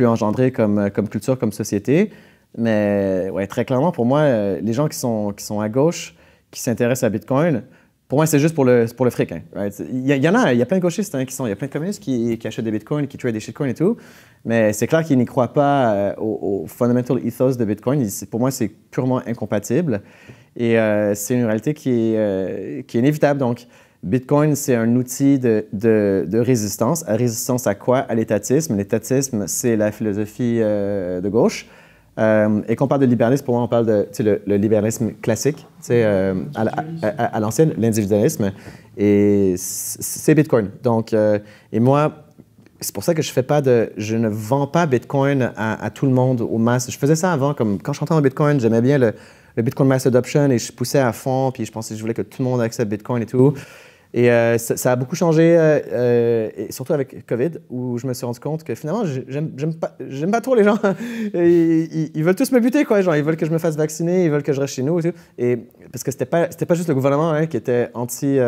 engendrer comme, culture, comme société. Mais ouais, très clairement, pour moi, les gens qui sont, qui sont à gauche, qui s'intéressent à Bitcoin, pour moi, c'est juste pour le, pour le fric. Hein, il, y en a, il y a plein de gauchistes hein, qui sont, il y a plein de communistes qui, achètent des bitcoins, qui trade des shitcoins et tout, mais c'est clair qu'ils n'y croient pas euh, au, fundamental ethos de bitcoin. pour moi, c'est purement incompatible et euh, c'est une réalité qui est, euh, qui est inévitable. Donc, Bitcoin, c'est un outil de, de, de, résistance. résistance à quoi À l'étatisme. L'étatisme, c'est la philosophie de gauche. Euh, et quand on parle de libéralisme, pour moi, on parle de le, libéralisme classique, euh, à, à, l'ancienne, l'individualisme, et c'est Bitcoin. Donc, euh, et moi, c'est pour ça que je pas je ne vends pas Bitcoin à, tout le monde, au masses. Je faisais ça avant, comme quand je rentrais dans Bitcoin, j'aimais bien le, le Bitcoin Mass Adoption et je poussais à fond, puis je pensais que je voulais que tout le monde accepte Bitcoin et tout. Et euh, ça, a beaucoup changé, euh, euh, et surtout avec Covid, où je me suis rendu compte que finalement, j'aime pas, pas trop les gens. ils, veulent tous me buter, quoi. Genre, ils veulent que je me fasse vacciner, ils veulent que je reste chez nous et parce que c'était pas, pas juste le gouvernement hein, qui était anti.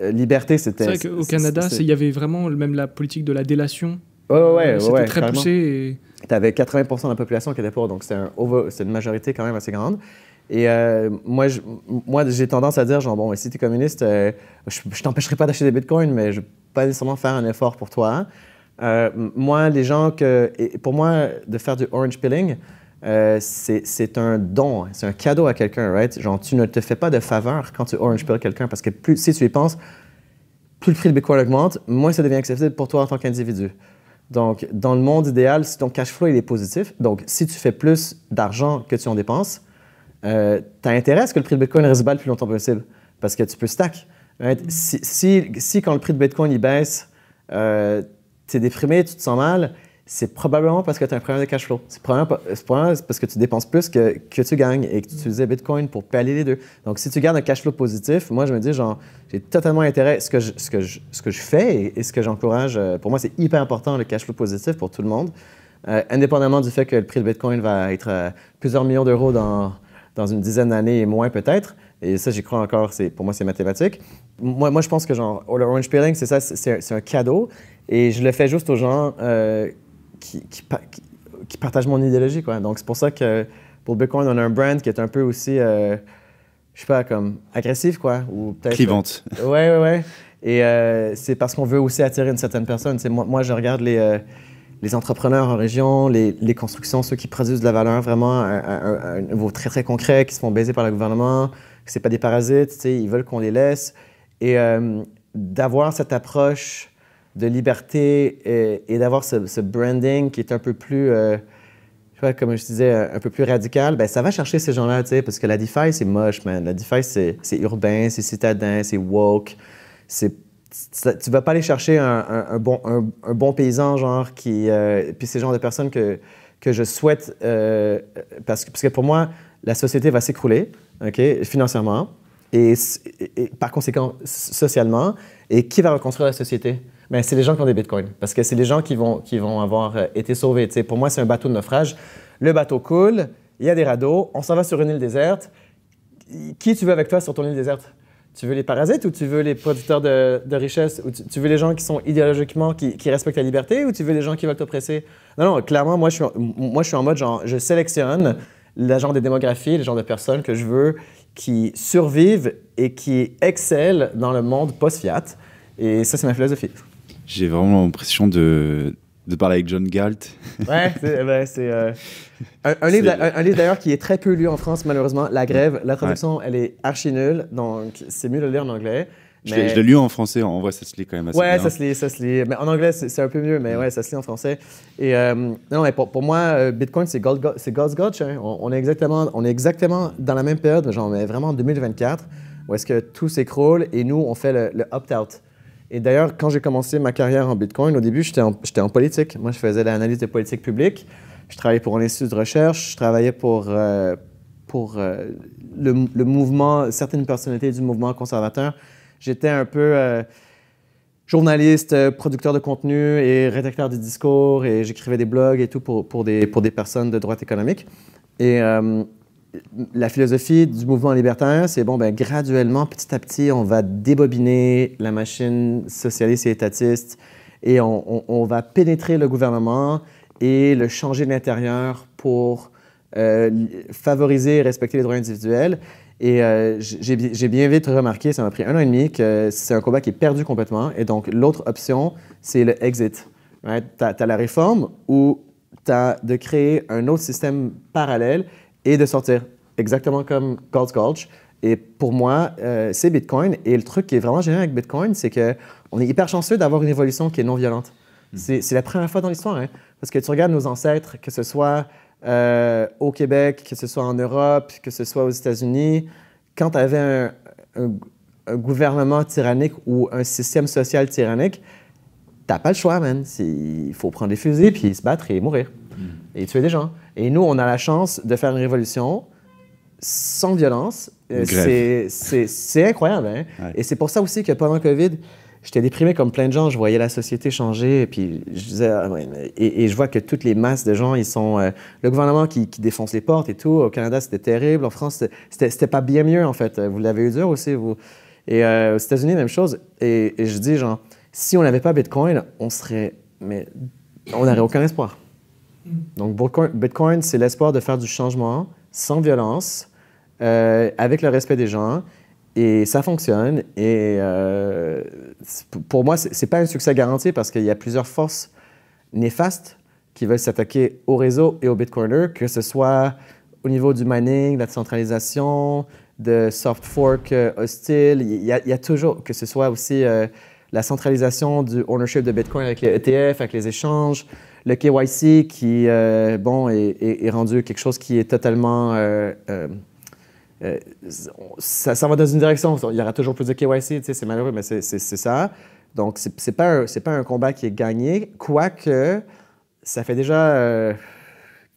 liberté, c'était. C'est vrai qu'au Canada, il y avait vraiment même la politique de la délation. Ouais, ouais, ouais. C'était très poussé. Tu avais 80% de la population qui était pour, donc c'est un une majorité quand même assez grande. Et euh, moi, j'ai tendance à dire, genre, bon, si tu es communiste, euh, je, ne t'empêcherai pas d'acheter des bitcoins, mais je vais pas nécessairement faire un effort pour toi. Hein. Euh, moi, les gens que. Pour moi, de faire du orange peeling, c'est un don, c'est un cadeau à quelqu'un, right? Genre, tu ne te fais pas de faveur quand tu orange peel quelqu'un, parce que plus, si tu y penses, plus le prix de bitcoin augmente, moins ça devient acceptable pour toi en tant qu'individu. Donc, dans le monde idéal, si ton cash flow il est positif, donc si tu fais plus d'argent que tu en dépenses, euh, tu as intérêt à ce que le prix de Bitcoin reste bas le plus longtemps possible parce que tu peux stack. Mm. Si, quand le prix de Bitcoin il baisse, euh, tu es déprimé, tu te sens mal, c'est probablement parce que tu as un problème de cash flow. C'est probablement, parce que tu dépenses plus que, tu gagnes et que tu mm. utilises Bitcoin pour pallier les deux. Donc, si tu gardes un cash flow positif, moi, je me dis, genre, j'ai totalement intérêt. Ce que je, ce que je, fais et, ce que j'encourage, euh, pour moi, c'est hyper important le cash flow positif pour tout le monde. Euh, indépendamment du fait que le prix de Bitcoin va être plusieurs millions d'euros dans, dans une dizaine d'années et moins peut-être. Et ça, j'y crois encore. Pour moi, c'est mathématique. Moi, moi, je pense que genre, orange peeling, c'est ça, c'est un cadeau. Et je le fais juste aux gens euh, qui, qui, partagent mon idéologie. Quoi. Donc, c'est pour ça que pour Bitcoin, on a un brand qui est un peu aussi, euh, je sais pas, comme agressif, quoi. Ou peut-être. Clivante. Euh, ouais, ouais, Et euh, c'est parce qu'on veut aussi attirer une certaine personne. Moi, moi, je regarde les les entrepreneurs en région, les, constructions, ceux qui produisent de la valeur vraiment à, un niveau très, très concret, qui se font baiser par le gouvernement, que ce pas des parasites, ils veulent qu'on les laisse. Et euh, d'avoir cette approche de liberté et, d'avoir ce, branding qui est un peu plus, euh, comme je disais, un peu plus radical, ben, ça va chercher ces gens-là, parce que la DeFi, c'est moche, mais La DeFi, c'est urbain, c'est citadin, c'est woke, c'est tu vas pas aller chercher un, bon, un, bon paysan, genre, qui. Euh, puis c'est le genre de personne que, que je souhaite. Euh, parce, que, parce que pour moi, la société va s'écrouler, OK, financièrement, et, par conséquent, socialement. Et qui va reconstruire la société? Ben, c'est les gens qui ont des bitcoins. Parce que c'est les gens qui vont, qui vont avoir euh, été sauvés. pour moi, c'est un bateau de naufrage. Le bateau coule, il y a des radeaux, on s'en va sur une île déserte. Qui tu veux avec toi sur ton île déserte? tu veux les parasites ou tu veux les producteurs de, de richesse ou tu, veux les gens qui sont idéologiquement, qui, respectent la liberté ou tu veux les gens qui veulent t'oppresser? Non, non, clairement, moi je, suis, moi, je suis en mode genre, je sélectionne le genre de démographie, le genre de personnes que je veux qui survivent et qui excellent dans le monde post-fiat. Et ça, c'est ma philosophie. J'ai vraiment l'impression de, de parler avec John Galt. Ouais, c'est eh ben, euh, un, livre, d'ailleurs qui est très peu lu en France, malheureusement, La Grève. La traduction, elle est archi nulle, donc c'est mieux de le lire en anglais. Je l'ai lu en français, en vrai, ça se lit quand même assez ouais, ça se lit, ça se lit. Mais en anglais, c'est un peu mieux, mais mm. ouais, ça se lit en français. Et euh, non, mais pour, moi, euh, Bitcoin, c'est God's Gotch. Hein. On, est exactement, on est exactement dans la même période, genre, mais vraiment en 2024, où est-ce que tout s'écroule et nous, on fait le opt-out. Et d'ailleurs, quand j'ai commencé ma carrière en Bitcoin, au début, j'étais en, en, politique. Moi, je faisais l'analyse de politiques publiques. Je travaillais pour un institut de recherche. Je travaillais pour, euh, pour euh, le, mouvement, certaines personnalités du mouvement conservateur. J'étais un peu euh, journaliste, producteur de contenu et rédacteur de discours. Et j'écrivais des blogs et tout pour, pour, des, pour des personnes de droite économique. Et la philosophie du mouvement libertaire, c'est bon, ben, graduellement, petit à petit, on va débobiner la machine socialiste et étatiste et on, va pénétrer le gouvernement et le changer de l'intérieur pour euh, favoriser et respecter les droits individuels. Et euh, j'ai bien vite remarqué, ça m'a pris un an et demi, que c'est un combat qui est perdu complètement. Et donc, l'autre option, c'est le exit. Right? Tu as la réforme ou tu as de créer un autre système parallèle et de sortir, exactement comme Gold's Gulch. Et pour moi, euh, c'est Bitcoin. Et le truc qui est vraiment génial avec Bitcoin, c'est qu'on est hyper chanceux d'avoir une évolution qui est non violente. Hmm. C'est la première fois dans l'histoire. Hein. parce que tu regardes nos ancêtres, que ce soit euh, au Québec, que ce soit en Europe, que ce soit aux États-Unis, quand tu avais un, gouvernement tyrannique ou un système social tyrannique, tu n'as pas le choix, man. Il faut prendre des fusils, puis se battre et mourir. Hmm. Et tuer des gens. Et nous, on a la chance de faire une révolution sans violence. Euh, c'est incroyable. Hein. Et c'est pour ça aussi que pendant COVID, j'étais déprimé comme plein de gens. Je voyais la société changer. Et puis, je ah, et, je vois que toutes les masses de gens, ils sont. Euh, le gouvernement qui, défonce les portes et tout. Au Canada, c'était terrible. En France, c'était pas bien mieux, en fait. Vous l'avez eu dur aussi, vous. Et euh, aux États-Unis, même chose. Et, je dis, genre, si on n'avait pas Bitcoin, on serait. Mais on n'aurait aucun espoir. Mm. Donc, Bitcoin, c'est l'espoir de faire du changement sans violence, euh, avec le respect des gens. Et ça fonctionne. Et euh, pour moi, ce n'est pas un succès garanti parce qu'il y a plusieurs forces néfastes qui veulent s'attaquer au réseau et au Bitcoiner, que ce soit au niveau du mining, de la centralisation, de soft fork euh, hostile. il y, a, toujours, que ce soit aussi la centralisation du ownership de Bitcoin avec les ETF, avec les échanges le KYC qui euh, bon, est, rendu quelque chose qui est totalement... Euh, euh, ça, va dans une direction. Il y aura toujours plus de KYC, c'est malheureux, mais c'est ça. Donc, c'est n'est pas, pas, un combat qui est gagné, quoique ça fait déjà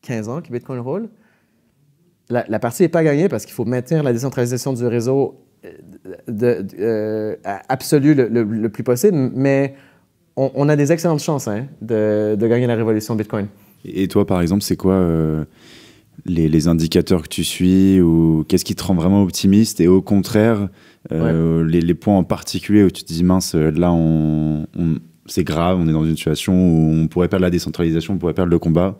15 ans que Bitcoin roule. La, la partie n'est pas gagnée parce qu'il faut maintenir la décentralisation du réseau absolue le, le plus possible, mais on, a des excellentes chances hein, de, gagner la révolution Bitcoin. Et toi, par exemple, c'est quoi euh, les, indicateurs que tu suis ou qu'est-ce qui te rend vraiment optimiste et au contraire, euh, les, points en particulier où tu te dis mince, euh, là, c'est grave, on est dans une situation où on pourrait perdre la décentralisation, on pourrait perdre le combat.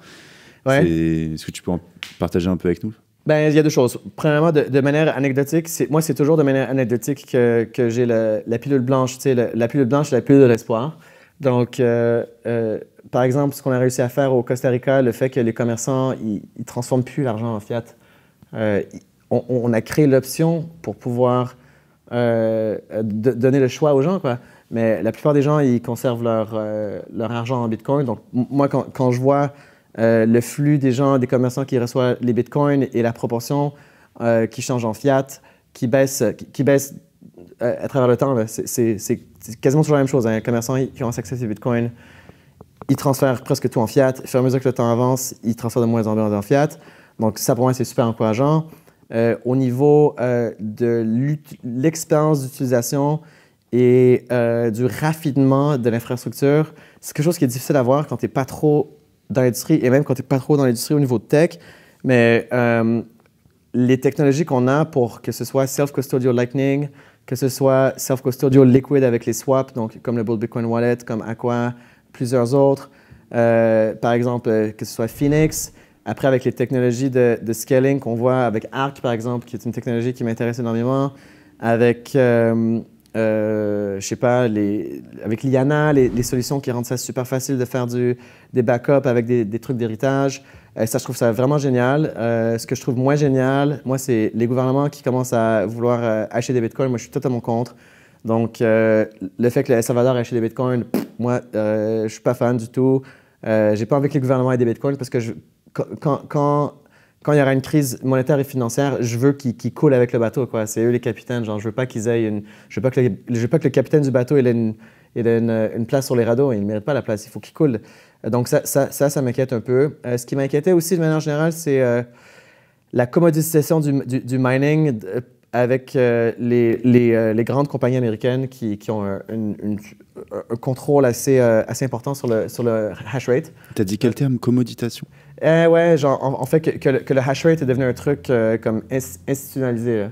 Est-ce que tu peux en partager un peu avec nous ben, il y a deux choses. Premièrement, de, manière anecdotique, moi, c'est toujours de manière anecdotique que, j'ai la pilule blanche, tu la, pilule blanche, la pilule de l'espoir. Donc, euh, euh, par exemple, ce qu'on a réussi à faire au Costa Rica, le fait que les commerçants, ils ne transforment plus l'argent en fiat. Euh, on, a créé l'option pour pouvoir donner le choix aux gens, quoi. Mais la plupart des gens, ils conservent leur, leur argent en Bitcoin. Donc, moi, quand, je vois le flux des gens, des commerçants qui reçoivent les Bitcoins et la proportion qui change en fiat, qui baisse, qui baisse à travers le temps, c'est c'est quasiment toujours la même chose. Un hein. commerçant qui a qui ont accès ses Bitcoin, il transfère presque tout en fiat. Au fur et à mesure que le temps avance, il transfère de moins en moins en fiat. Donc ça, pour moi, c'est super encourageant. Euh, au niveau euh, de l'expérience d'utilisation et euh, du raffinement de l'infrastructure, c'est quelque chose qui est difficile à voir quand tu n'es pas trop dans l'industrie et même quand tu n'es pas trop dans l'industrie au niveau de tech. Mais les technologies qu'on a pour que ce soit self-custodial Lightning, que ce soit self-custodial liquid avec les swaps, donc comme le Bold Bitcoin Wallet, comme Aqua, plusieurs autres. Euh, par exemple, euh, que ce soit Phoenix. Après, avec les technologies de, scaling qu'on voit avec Arc, par exemple, qui est une technologie qui m'intéresse énormément, avec euh, euh, je sais pas, les, avec Liana, les, les, solutions qui rendent ça super facile de faire du, des backups avec des, trucs d'héritage. Euh, ça, je trouve ça vraiment génial. Euh, ce que je trouve moins génial, moi, c'est les gouvernements qui commencent à vouloir euh, acheter des bitcoins. Moi, je suis totalement contre. Donc, le fait que le Salvador ait acheté des bitcoins, moi, je suis pas fan du tout. j'ai pas envie que les gouvernements aient des bitcoins parce que je, quand, quand quand il y aura une crise monétaire et financière, je veux qu'ils coulent avec le bateau. C'est eux les capitaines. Genre, je veux pas qu'ils aillent. Je veux pas que le, veux pas que le capitaine du bateau ait une, ait une, place sur les radeaux. Il ne mérite pas la place. Il faut qu'il coule. Donc ça, ça, ça, m'inquiète un peu. Euh, ce qui m'inquiétait aussi de manière générale, c'est euh, la commoditisation du, du, mining euh, avec les, les, grandes compagnies américaines qui, qui ont un, un, contrôle assez, assez important sur le, sur le hash rate. Tu as dit quel terme Commoditation eh ouais, genre, en, fait, que, le, hash rate est devenu un truc euh, comme institutionnalisé.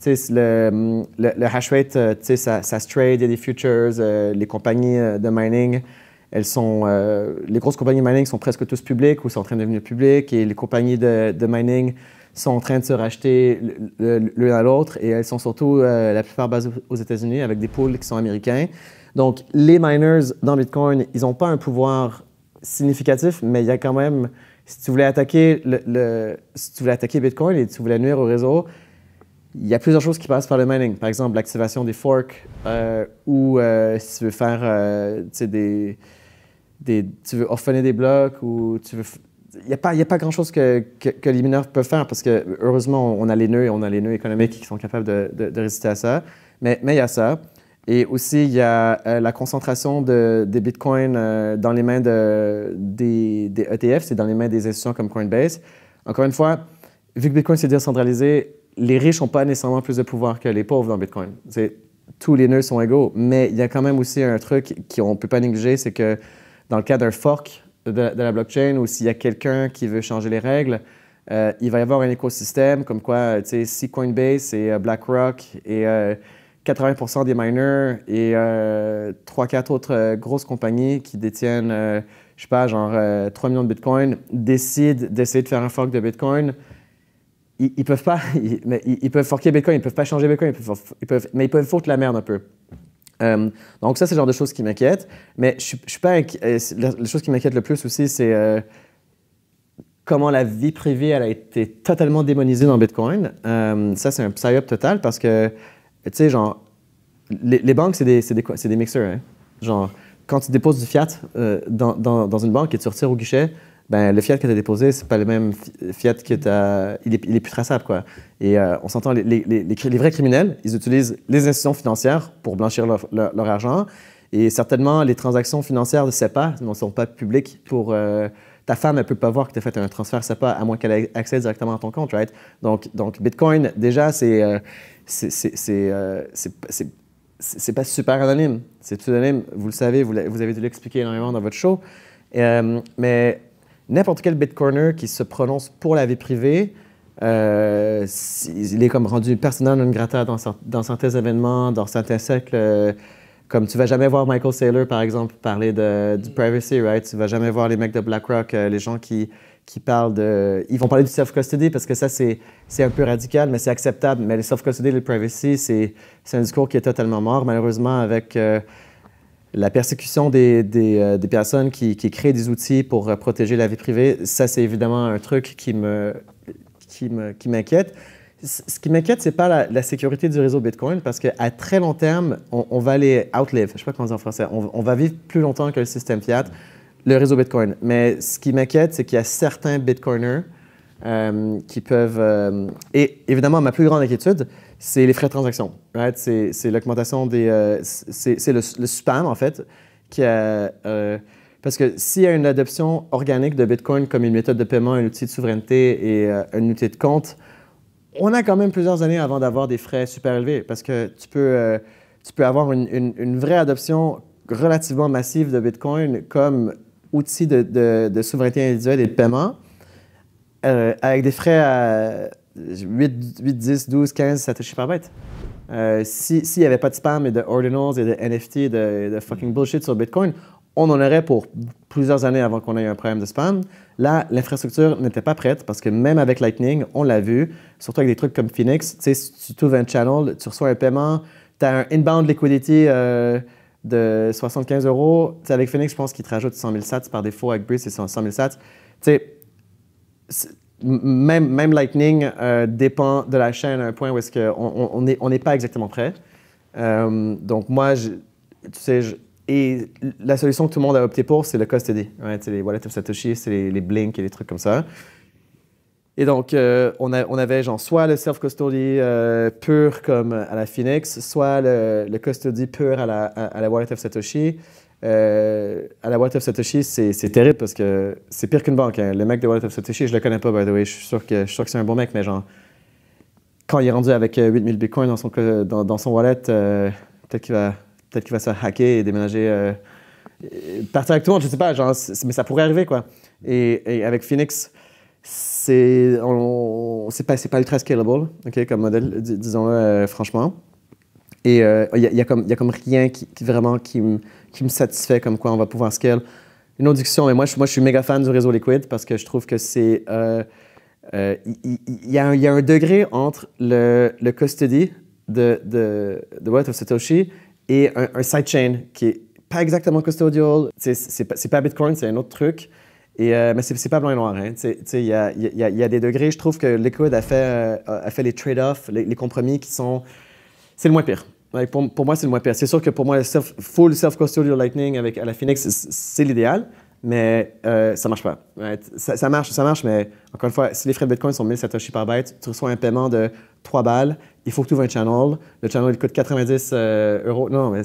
Tu sais, mm, le, le, hash rate, euh, tu sais, ça, se trade, il y a des futures, euh, les compagnies de mining, elles sont, les grosses compagnies de mining sont presque tous publiques ou sont en train de devenir publiques et les compagnies de, de mining sont en train de se racheter l'une à l'autre et elles sont surtout la plupart basées aux États-Unis avec des pools qui sont américains. Donc, les miners dans Bitcoin, ils n'ont pas un pouvoir significatif, mais il y a quand même si tu voulais attaquer, le, si tu voulais attaquer Bitcoin et tu voulais nuire au réseau, il y a plusieurs choses qui passent par le mining. Par exemple, l'activation des forks euh, ou euh, si tu veux faire euh, des, des, Tu veux orphaner des blocs ou tu veux. Il n'y a pas, a pas grand-chose que, que, les mineurs peuvent faire parce que, heureusement, on a les nœuds on a les nœuds économiques qui sont capables de, de, résister à ça. Mais il y a ça. Et aussi, il y a euh, la concentration des bitcoins euh, dans les mains de, des, ETF, e c'est dans les mains des institutions comme Coinbase. Encore une fois, vu que Bitcoin c'est décentralisé, les riches n'ont pas nécessairement plus de pouvoir que les pauvres dans Bitcoin. tous les nœuds sont égaux, mais il y a quand même aussi un truc qu'on ne peut pas négliger, c'est que dans le cas d'un fork de, la blockchain ou s'il y a quelqu'un qui veut changer les règles, euh, il va y avoir un écosystème comme quoi, si Coinbase et BlackRock et 80 des miners et euh, trois, quatre autres euh, grosses compagnies qui détiennent, euh, je sais pas, genre 3 millions de Bitcoin, décident d'essayer de faire un fork de Bitcoin ils, ne peuvent pas, mais ils, peuvent forquer Bitcoin, ils peuvent pas changer Bitcoin, ils peuvent, ils peuvent, mais ils peuvent foutre la merde un peu. donc ça, c'est le genre de choses qui m'inquiètent. Mais je, je, suis pas la, chose qui m'inquiète le plus aussi, c'est comment la vie privée elle a été totalement démonisée dans Bitcoin. ça, c'est un psyop total parce que tu sais, genre, les, banques, c'est des, des, des, mixeurs. Hein. Genre, quand tu déposes du fiat euh, dans, dans, dans, une banque et tu retires au guichet, ben, le fiat que tu as déposé, c'est pas le même fiat que tu as. Il est, il est, plus traçable, quoi. Et euh, on s'entend, les, les, les, vrais criminels, ils utilisent les institutions financières pour blanchir leur, argent. Et certainement, les transactions financières de SEPA ne sont pas publiques pour. Euh, ta femme, elle peut pas voir que tu as fait un transfert SEPA à moins qu'elle ait accès directement à ton compte, right? Donc, donc Bitcoin, déjà, c'est. Euh, c'est pas super anonyme. C'est pseudonyme, vous le savez, vous, avez dû l'expliquer énormément dans votre show. Euh, mais n'importe quel bitcorner qui se prononce pour la vie privée, euh, il est comme rendu personnel non grata dans, certains événements, dans certains siècles. comme tu vas jamais voir Michael Saylor, par exemple, parler de, du privacy, right? Tu vas jamais voir les mecs de BlackRock, les gens qui, ils vont parler du self-custody parce que ça, c'est, un peu radical, mais c'est acceptable. Mais le self-custody, le privacy, c'est, un discours qui est totalement mort, malheureusement, avec euh, la persécution des, euh, personnes qui, créent des outils pour euh, protéger la vie privée. Ça, c'est évidemment un truc qui, me, qui, qui m'inquiète. Ce qui m'inquiète, c'est pas la, sécurité du réseau Bitcoin, parce qu'à très long terme, on, va les outlive. Je sais pas comment dire en français. On, on, va vivre plus longtemps que le système fiat le réseau Bitcoin. Mais ce qui m'inquiète, c'est qu'il y a certains Bitcoiners euh, qui peuvent... Euh, et évidemment, ma plus grande inquiétude, c'est les frais de transaction. C'est l'augmentation des... Euh, c'est le, spam, en fait, qui parce que s'il y a une adoption organique de Bitcoin comme une méthode de paiement, un outil de souveraineté et un outil de compte, on a quand même plusieurs années avant d'avoir des frais super élevés parce que tu peux, tu peux avoir une, une, une vraie adoption relativement massive de Bitcoin comme outils de, de, souveraineté individuelle et de paiement, euh, avec des frais à 8, 8, 10, 12, 15 satoshi par bête Euh, S'il n'y avait pas de spam et de ordinals et de NFT et de, fucking bullshit sur Bitcoin, on en aurait pour plusieurs années avant qu'on ait un problème de spam. Là, l'infrastructure n'était pas prête parce que même avec Lightning, on l'a vu, surtout avec des trucs comme Phoenix, tu sais, si tu trouves un channel, tu reçois un paiement, tu as un inbound liquidity. Euh, de 75 euros. avec Phoenix, je pense qu'il te rajoute 100 000 sats par défaut. Avec Breeze, c'est 100 000 sats. même, même Lightning euh, dépend de la chaîne à un point où est-ce n'est on, on pas exactement prêt. Euh, donc moi, tu sais, et la solution que tout le monde a opté pour, c'est le custody. Ouais, les wallets of Satoshi, c'est les, les Blink et les trucs comme ça. Et donc, euh, on, avait genre soit le self-custody euh, pur comme à la Phoenix, soit le, custody pur à la, à, la, Wallet of Satoshi. à la Wallet of Satoshi, euh, c'est terrible parce que c'est pire qu'une banque. Hein. Le mec de Wallet of Satoshi, je le connais pas, by the way. Je suis sûr que, je c'est un bon mec, mais genre, quand il est rendu avec 8000 bitcoins dans son, dans, dans son wallet, peut-être qu'il va, peut qu'il va se hacker et déménager, partir avec tout le monde, je sais pas, genre, mais ça pourrait arriver, quoi. Et, et avec Phoenix, c'est pas, pas ultra scalable, comme modèle, disons le euh, franchement. Et euh, il n'y a, y a, comme, y a comme rien qui, vraiment qui me, qui satisfait comme quoi on va pouvoir scale. Une autre discussion, mais moi je, je suis méga fan du réseau Liquid parce que je trouve que c'est... Euh, il y, a, y, a un degré entre le, le custody de, de, de Wealth of Satoshi et un, sidechain qui est pas exactement custodial. C'est pas, pas Bitcoin, c'est un autre truc. Et, ce euh, mais c'est pas blanc et noir. Hein. Il y a, y, a, y a, des degrés. Je trouve que Liquid a fait, euh, a fait les trade-offs, les, compromis qui sont. C'est le moins pire. pour, pour, moi, c'est le moins pire. C'est sûr que pour moi, self, full self-custodial Lightning avec à la Phoenix, c'est l'idéal, mais ça euh, ça marche pas. ça, marche, ça marche, mais encore une fois, si les frais de Bitcoin sont 1000 Satoshi par byte, tu reçois un paiement de 3 balles, il faut que tu ouvres un channel. Le channel, il coûte 90 euros. Non, mais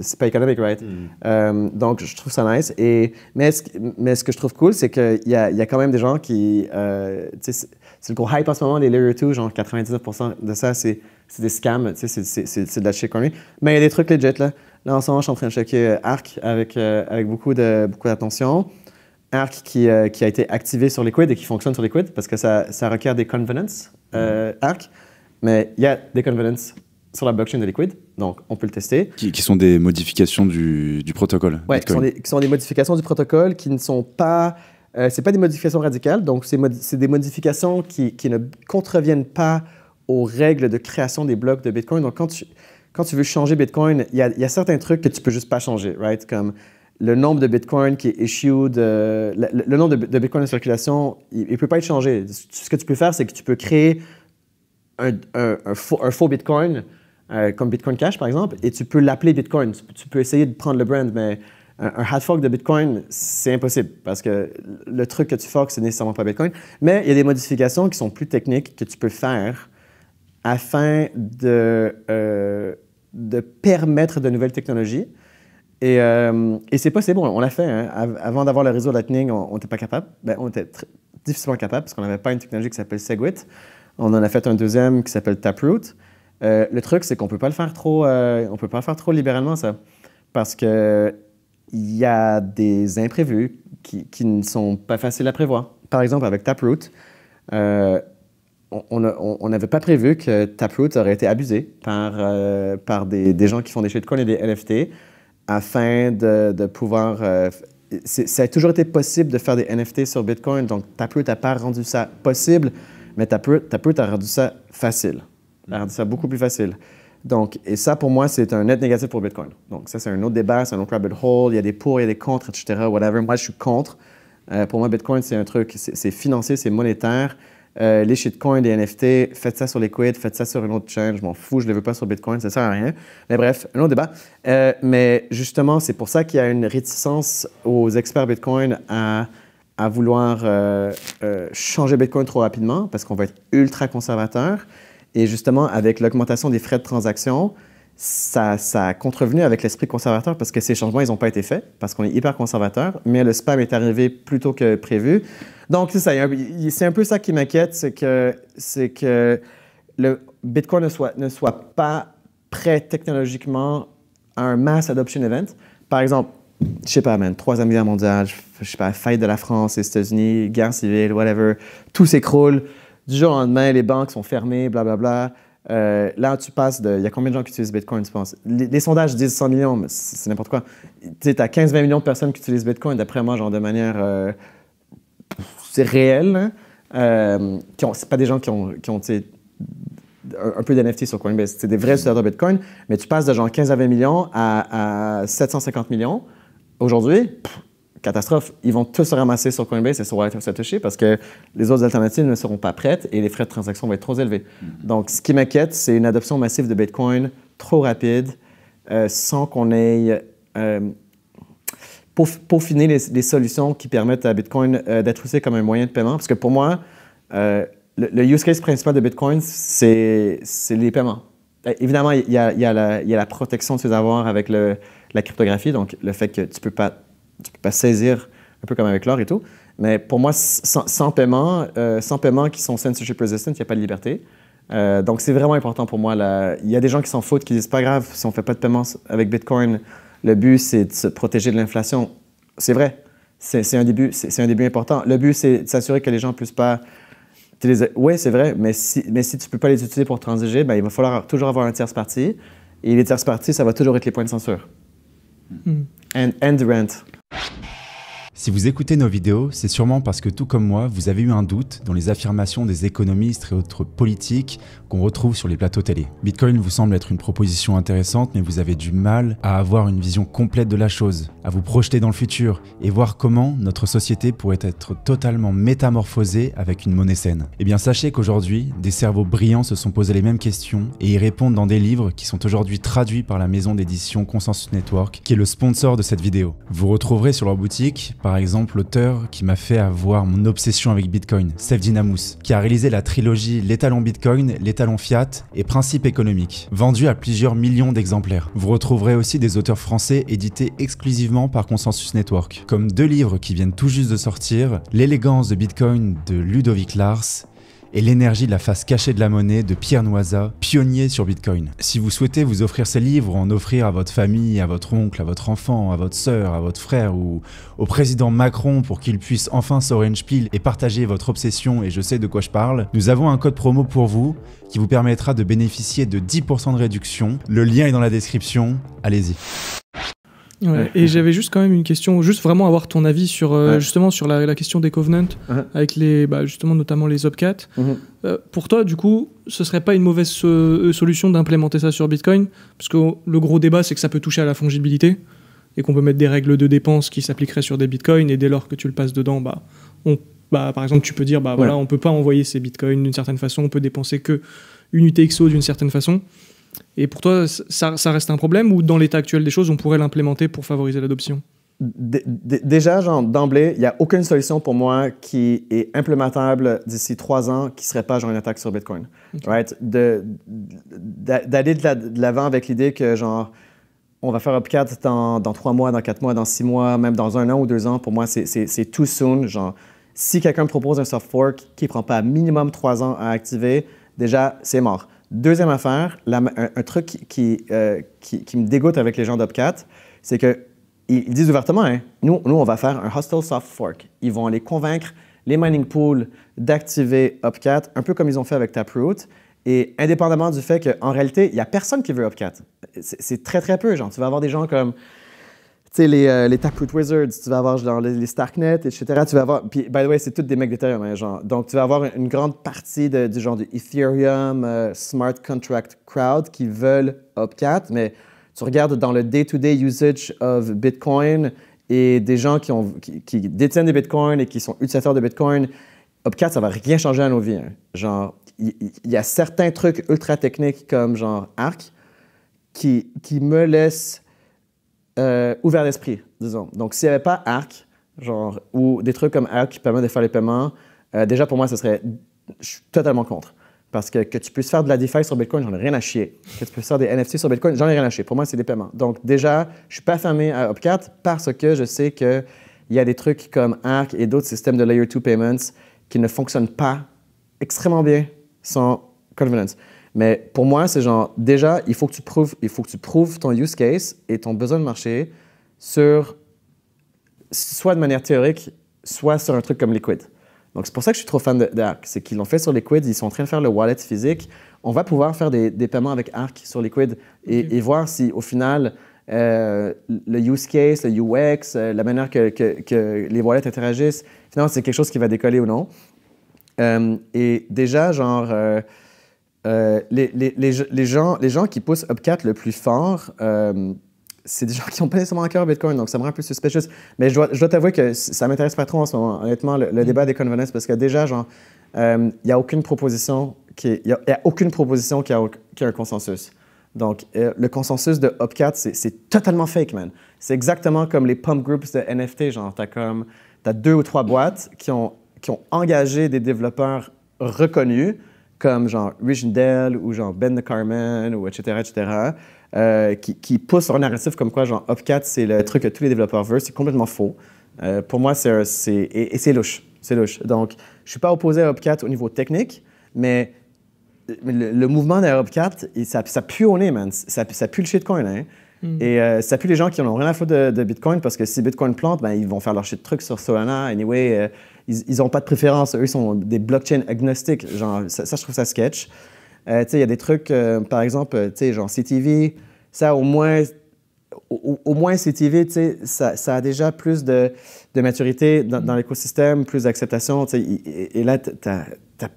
c'est pas économique, right? Mm. Euh, donc, je trouve ça nice. Et, mais, ce, que je trouve cool, c'est qu'il y a, y a quand même des gens qui. Euh, c'est le gros hype en ce moment, les Layer 2, genre 99% de ça, c'est des scams, c'est de la shit Mais il y a des trucs legit, là. Là, en ce moment, je suis en train de checker euh, Arc avec, beaucoup d'attention. Beaucoup Arc qui, a été activé sur Liquid et qui fonctionne sur Liquid parce que ça, requiert des convenances, mm. Arc. Mais il y a des convenances sur la blockchain de Liquid, donc on peut le tester. Qui, sont des modifications du, du protocole Oui, qui, sont des modifications du protocole qui ne sont pas... Euh, c'est pas des modifications radicales, donc c'est des modifications qui, qui, ne contreviennent pas aux règles de création des blocs de Bitcoin. Donc quand tu, quand tu veux changer Bitcoin, il y, y, a certains trucs que tu peux juste pas changer, right? Comme le nombre de Bitcoin qui est issued, euh, le, nombre de, Bitcoin en circulation, il ne peut pas être changé. Ce que tu peux faire, c'est que tu peux créer un, un, faux, un faux Bitcoin euh, comme Bitcoin Cash par exemple, et tu peux l'appeler Bitcoin. Tu, peux essayer de prendre le brand, mais un, hard fork de Bitcoin, c'est impossible parce que le truc que tu forks, c'est nécessairement pas Bitcoin. Mais il y a des modifications qui sont plus techniques que tu peux faire afin de, euh, permettre de nouvelles technologies. Et, euh, c'est possible, on, l'a fait. Hein. Avant d'avoir le réseau Lightning, on n'était pas capable. Ben, on était très, difficilement capable parce qu'on n'avait pas une technologie qui s'appelle Segwit. On en a fait un deuxième qui s'appelle Taproot. Euh, le truc, c'est qu'on peut pas le faire trop, euh, on peut pas le faire trop libéralement ça, parce que il y a des imprévus qui, ne sont pas faciles à prévoir. Par exemple, avec Taproot, euh, on n'avait pas prévu que Taproot aurait été abusé par, par des, gens qui font des shitcoins et des NFT afin de, pouvoir. ça a toujours été possible de faire des NFT sur Bitcoin, donc Taproot n'a pas rendu ça possible, mais Taproot a rendu ça facile. Ça ben, ça beaucoup plus facile. Donc, et ça, pour moi, c'est un net négatif pour Bitcoin. Donc, ça, c'est un autre débat, c'est un autre rabbit hole. Il y a des pour, il y a des contre, etc. Whatever. Moi, je suis contre. Euh, pour moi, Bitcoin, c'est un truc, c'est financier, c'est monétaire. Euh, les shitcoins, les NFT, faites ça sur les Liquid, faites ça sur une autre chaîne, je m'en fous, je ne le veux pas sur Bitcoin, ça ne sert à rien. Mais bref, un autre débat. Euh, mais justement, c'est pour ça qu'il y a une réticence aux experts Bitcoin à, à vouloir euh, changer Bitcoin trop rapidement, parce qu'on va être ultra conservateur. Et justement, avec l'augmentation des frais de transaction, ça, a contrevenu avec l'esprit conservateur parce que ces changements, ils n'ont pas été faits, parce qu'on est hyper conservateur, mais le spam est arrivé plus tôt que prévu. Donc, c'est ça. C'est un peu ça qui m'inquiète, c'est que, c'est que le Bitcoin ne soit, pas prêt technologiquement à un mass adoption event. Par exemple, je sais pas, man, troisième guerre mondiale, je sais pas, faillite de la France, les États-Unis, guerre civile, whatever, tout s'écroule du jour au lendemain, les banques sont fermées, blablabla. Bla, bla. Euh, là, tu passes de. Il y a combien de gens qui utilisent Bitcoin, tu penses les, sondages disent 100 millions, mais c'est n'importe quoi. Tu sais, 15-20 millions de personnes qui utilisent Bitcoin, d'après moi, genre de manière. Euh, c'est réel. Hein? Euh, c'est pas des gens qui ont, qui ont un, peu d'NFT sur Coinbase. C'est des vrais utilisateurs de Bitcoin, mais tu passes de genre 15 à 20 millions à, à 750 millions. Aujourd'hui, catastrophe. Ils vont tous se ramasser sur Coinbase et sur Wallet Satoshi parce que les autres alternatives ne seront pas prêtes et les frais de transaction vont être trop élevés. Mm-hmm. Donc, ce qui m'inquiète, c'est une adoption massive de Bitcoin trop rapide euh, sans qu'on ait euh, peaufiner les, solutions qui permettent à Bitcoin euh, d'être aussi comme un moyen de paiement. Parce que pour moi, euh, le, use case principal de Bitcoin, c'est les paiements. évidemment, il y, a, la, protection de ses avoirs avec le, la cryptographie, donc le fait que tu ne peux pas tu peux pas saisir un peu comme avec l'or et tout. Mais pour moi, sans, paiement, euh, sans paiement qui sont censorship resistant, il n'y a pas de liberté. Euh, donc c'est vraiment important pour moi. Il y a des gens qui s'en foutent, qui disent pas grave, si on fait pas de paiement avec Bitcoin, le but c'est de se protéger de l'inflation. C'est vrai, c'est un début, c'est un début important. Le but c'est de s'assurer que les gens puissent pas Oui, c'est vrai, mais si, mais si tu peux pas les utiliser pour transiger, ben, il va falloir toujours avoir un tierce partie. Et les tiers parties, ça va toujours être les points de censure. Hmm. And, and rent. you Si vous écoutez nos vidéos, c'est sûrement parce que tout comme moi, vous avez eu un doute dans les affirmations des économistes et autres politiques qu'on retrouve sur les plateaux télé. Bitcoin vous semble être une proposition intéressante, mais vous avez du mal à avoir une vision complète de la chose, à vous projeter dans le futur et voir comment notre société pourrait être totalement métamorphosée avec une monnaie saine. Eh bien sachez qu'aujourd'hui, des cerveaux brillants se sont posés les mêmes questions et y répondent dans des livres qui sont aujourd'hui traduits par la maison d'édition Consensus Network, qui est le sponsor de cette vidéo. Vous retrouverez sur leur boutique par exemple l'auteur qui m'a fait avoir mon obsession avec Bitcoin, Steve Dinamous, qui a réalisé la trilogie L'étalon Bitcoin, L'étalon Fiat et Principe économique, vendu à plusieurs millions d'exemplaires. Vous retrouverez aussi des auteurs français édités exclusivement par Consensus Network, comme deux livres qui viennent tout juste de sortir, L'élégance de Bitcoin de Ludovic Lars et l'énergie de la face cachée de la monnaie de Pierre Noisa, pionnier sur Bitcoin. Si vous souhaitez vous offrir ces livres ou en offrir à votre famille, à votre oncle, à votre enfant, à votre sœur, à votre frère ou au président Macron pour qu'il puisse enfin s'orange pile et partager votre obsession et je sais de quoi je parle, nous avons un code promo pour vous qui vous permettra de bénéficier de 10% de réduction. Le lien est dans la description, allez-y. Euh, et j'avais juste quand même une question, juste vraiment avoir ton avis sur euh, justement sur la, question des covenants, uh-huh. avec les, bah, justement notamment les Opcat. Uh-huh. Euh, pour toi, du coup, ce serait pas une mauvaise solution d'implémenter ça sur Bitcoin, parce que le gros débat c'est que ça peut toucher à la fongibilité et qu'on peut mettre des règles de dépenses qui s'appliqueraient sur des Bitcoins et dès lors que tu le passes dedans, bah, bah par exemple tu peux dire bah ne voilà on peut pas envoyer ces Bitcoins d'une certaine façon, on peut dépenser que une UTXO d'une certaine façon. Et pour toi, ça, reste un problème ou dans l'état actuel des choses, on pourrait l'implémenter pour favoriser l'adoption déjà, genre, d'emblée, il n'y a aucune solution pour moi qui est implémentable d'ici trois ans qui ne serait pas genre une attaque sur Bitcoin. D'aller de, l'avant avec l'idée que genre, on va faire Upcat dans, dans trois mois, dans quatre mois, dans six mois, même dans un an ou deux ans, pour moi, c'est too soon. Genre, si quelqu'un propose un soft fork qui ne prend pas minimum trois ans à activer, déjà, c'est mort. Deuxième affaire, un, truc euh, qui, qui, me dégoûte avec les gens d'Opcat, c'est que ils disent ouvertement, hein, nous, nous, on va faire un hostile soft fork. Ils vont aller convaincre les mining pools d'activer Opcat, un peu comme ils ont fait avec Taproot. Et indépendamment du fait qu'en réalité, il n'y a personne qui veut Opcat. C'est très, très peu, genre. Tu vas avoir des gens comme tu sais, les, euh, les Taproot Wizards, tu vas avoir dans les, les, Starknet, etc. Tu vas avoir. Puis, by the way, c'est tous des mecs d'Ethereum, hein, genre. Donc, tu vas avoir une grande partie de, du genre de Ethereum euh, smart contract crowd qui veulent Opcat, mais tu regardes dans le day-to-day usage of Bitcoin et des gens qui, qui, détiennent des Bitcoins et qui sont utilisateurs de Bitcoin, Opcat, ça va rien changer à nos vies. Hein. Genre, il y, a certains trucs ultra techniques comme genre Arc qui, qui me laissent euh, ouvert d'esprit, disons. Donc, s'il n'y avait pas ARC, genre, ou des trucs comme ARC qui permettent de faire les paiements, euh, déjà pour moi, ce serait. totalement contre. Parce que que tu puisses faire de la DeFi sur Bitcoin, j'en ai rien à chier. Que tu puisses faire des NFT sur Bitcoin, j'en ai rien à chier. Pour moi, c'est des paiements. Donc, déjà, je ne suis pas fermé à Opcat parce que je sais qu'il y a des trucs comme ARC et d'autres systèmes de Layer 2 Payments qui ne fonctionnent pas extrêmement bien sans Convenance. Mais pour moi, c'est genre, déjà, il faut, que tu prouves, il faut que tu prouves ton use case et ton besoin de marché sur, soit de manière théorique, soit sur un truc comme Liquid. Donc, c'est pour ça que je suis trop fan d'Arc. C'est qu'ils l'ont fait sur Liquid, ils sont en train de faire le wallet physique. On va pouvoir faire des, paiements avec Arc sur Liquid et, et voir si, au final, euh, le use case, le UX, euh, la manière que, les wallets interagissent, finalement, c'est quelque chose qui va décoller ou non. Euh, et déjà, genre, euh, les, gens, qui poussent Upcat le plus fort, euh, c'est des gens qui n'ont pas nécessairement cœur Bitcoin, donc ça me rend un peu suspicious. Mais je dois, t'avouer que ça m'intéresse pas trop en ce moment, honnêtement, le, mm. débat des convenances, parce que déjà, il n'y euh, a aucune proposition qui a, aucune proposition qui a, un consensus. Donc, le consensus de Upcat c'est totalement fake, man. C'est exactement comme les pump groups de NFT, genre, t'as comme, as deux ou trois boîtes qui ont engagé des développeurs reconnus, comme genre Dell ou genre Ben the Carmen ou etc., etc., euh, qui, qui poussent un narratif comme quoi genre Upcat, c'est le truc que tous les développeurs veulent, c'est complètement faux. Euh, pour moi, c'est, et, et c'est louche, c'est louche. Donc, je suis pas opposé à Upcat au niveau technique, mais le, mouvement derrière ça, ça pue au nez, man. Ça, ça pue le shitcoin, hein. Hmm. Et euh, ça pue les gens qui n'ont rien à foutre de, Bitcoin parce que si Bitcoin plante, ben, ils vont faire leur shit truc sur Solana. Anyway, ils n'ont pas de préférence. Eux, ils sont des blockchain agnostiques. Genre, ça, je trouve ça sketch. Euh, il y a des trucs, euh, par exemple, euh, genre CTV, ça au moins, au, moins CTV, ça, ça a déjà plus de, maturité dans, l'écosystème, plus d'acceptation. Et, et là, tu as,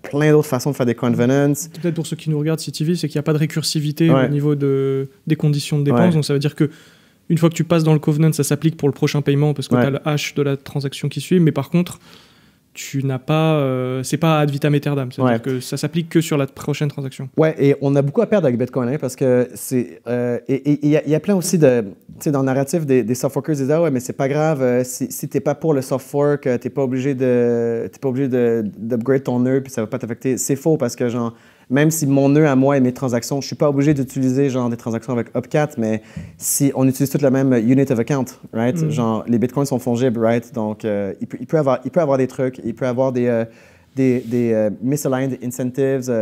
plein d'autres façons de faire des convenances. Peut-être pour ceux qui nous regardent, CTV, c'est qu'il n'y a pas de récursivité au niveau de, des conditions de dépenses. Donc ça veut dire que une fois que tu passes dans le covenant, ça s'applique pour le prochain paiement parce que tu as le hash de la transaction qui suit. Mais par contre, tu n'as pas, euh, c'est pas ad vitam aeternam, cest que ça s'applique que sur la prochaine transaction. Ouais, et on a beaucoup à perdre avec Bitcoin hein, parce que c'est, euh, et il y, a plein aussi de, tu sais, dans le narratif des, soft workers ils disent ah ouais mais c'est pas grave euh, si, t'es pas pour le soft work, t'es pas obligé de, t'es pas obligé d'upgrade ton nœud puis ça va pas t'affecter. C'est faux parce que genre même si mon nœud à moi et mes transactions, je suis pas obligé d'utiliser genre des transactions avec Upcat, mais si on utilise toute la même unit of account, right? Mm. Genre les bitcoins sont fongibles, right? Donc euh, il, peut, il, avoir, il peut avoir des trucs, il peut avoir des euh, des, euh, misaligned incentives.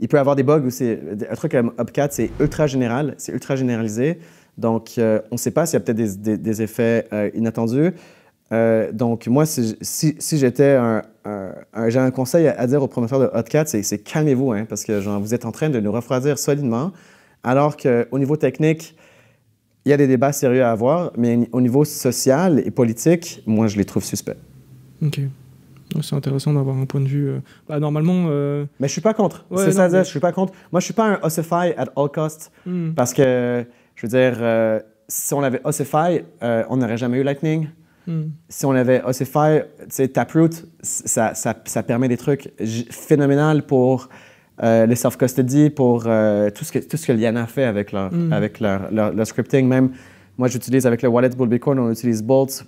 il peut avoir des bugs aussi. Un truc comme Upcat, c'est ultra général, c'est ultra généralisé. Donc, on ne sait pas s'il y a peut-être des, effets inattendus. Euh, donc, moi, si, j'étais un, un conseil à, dire aux promoteurs de Hotcat, c'est calmez-vous, hein, parce que vous êtes en train de nous refroidir solidement, alors qu'au niveau technique, il y a des débats sérieux à avoir, mais au niveau social et politique, moi, je les trouve suspects. OK. C'est intéressant d'avoir un point de vue. Euh, bah, normalement. Euh, mais je suis pas contre. c'est ça, je suis pas contre. Moi, je suis pas un ossify at all cost. Hmm. Parce que, je veux dire, si on avait ossify, on n'aurait jamais eu Lightning. Mm. Si on avait Osify, tu sais, Taproot, ça, ça, ça, permet des trucs phénoménales pour euh, le self-custody, pour euh, tout, ce que, tout ce que Liana fait avec leur, mm. avec leur, scripting. Même, moi, j'utilise avec le wallet Bull on utilise Bolt.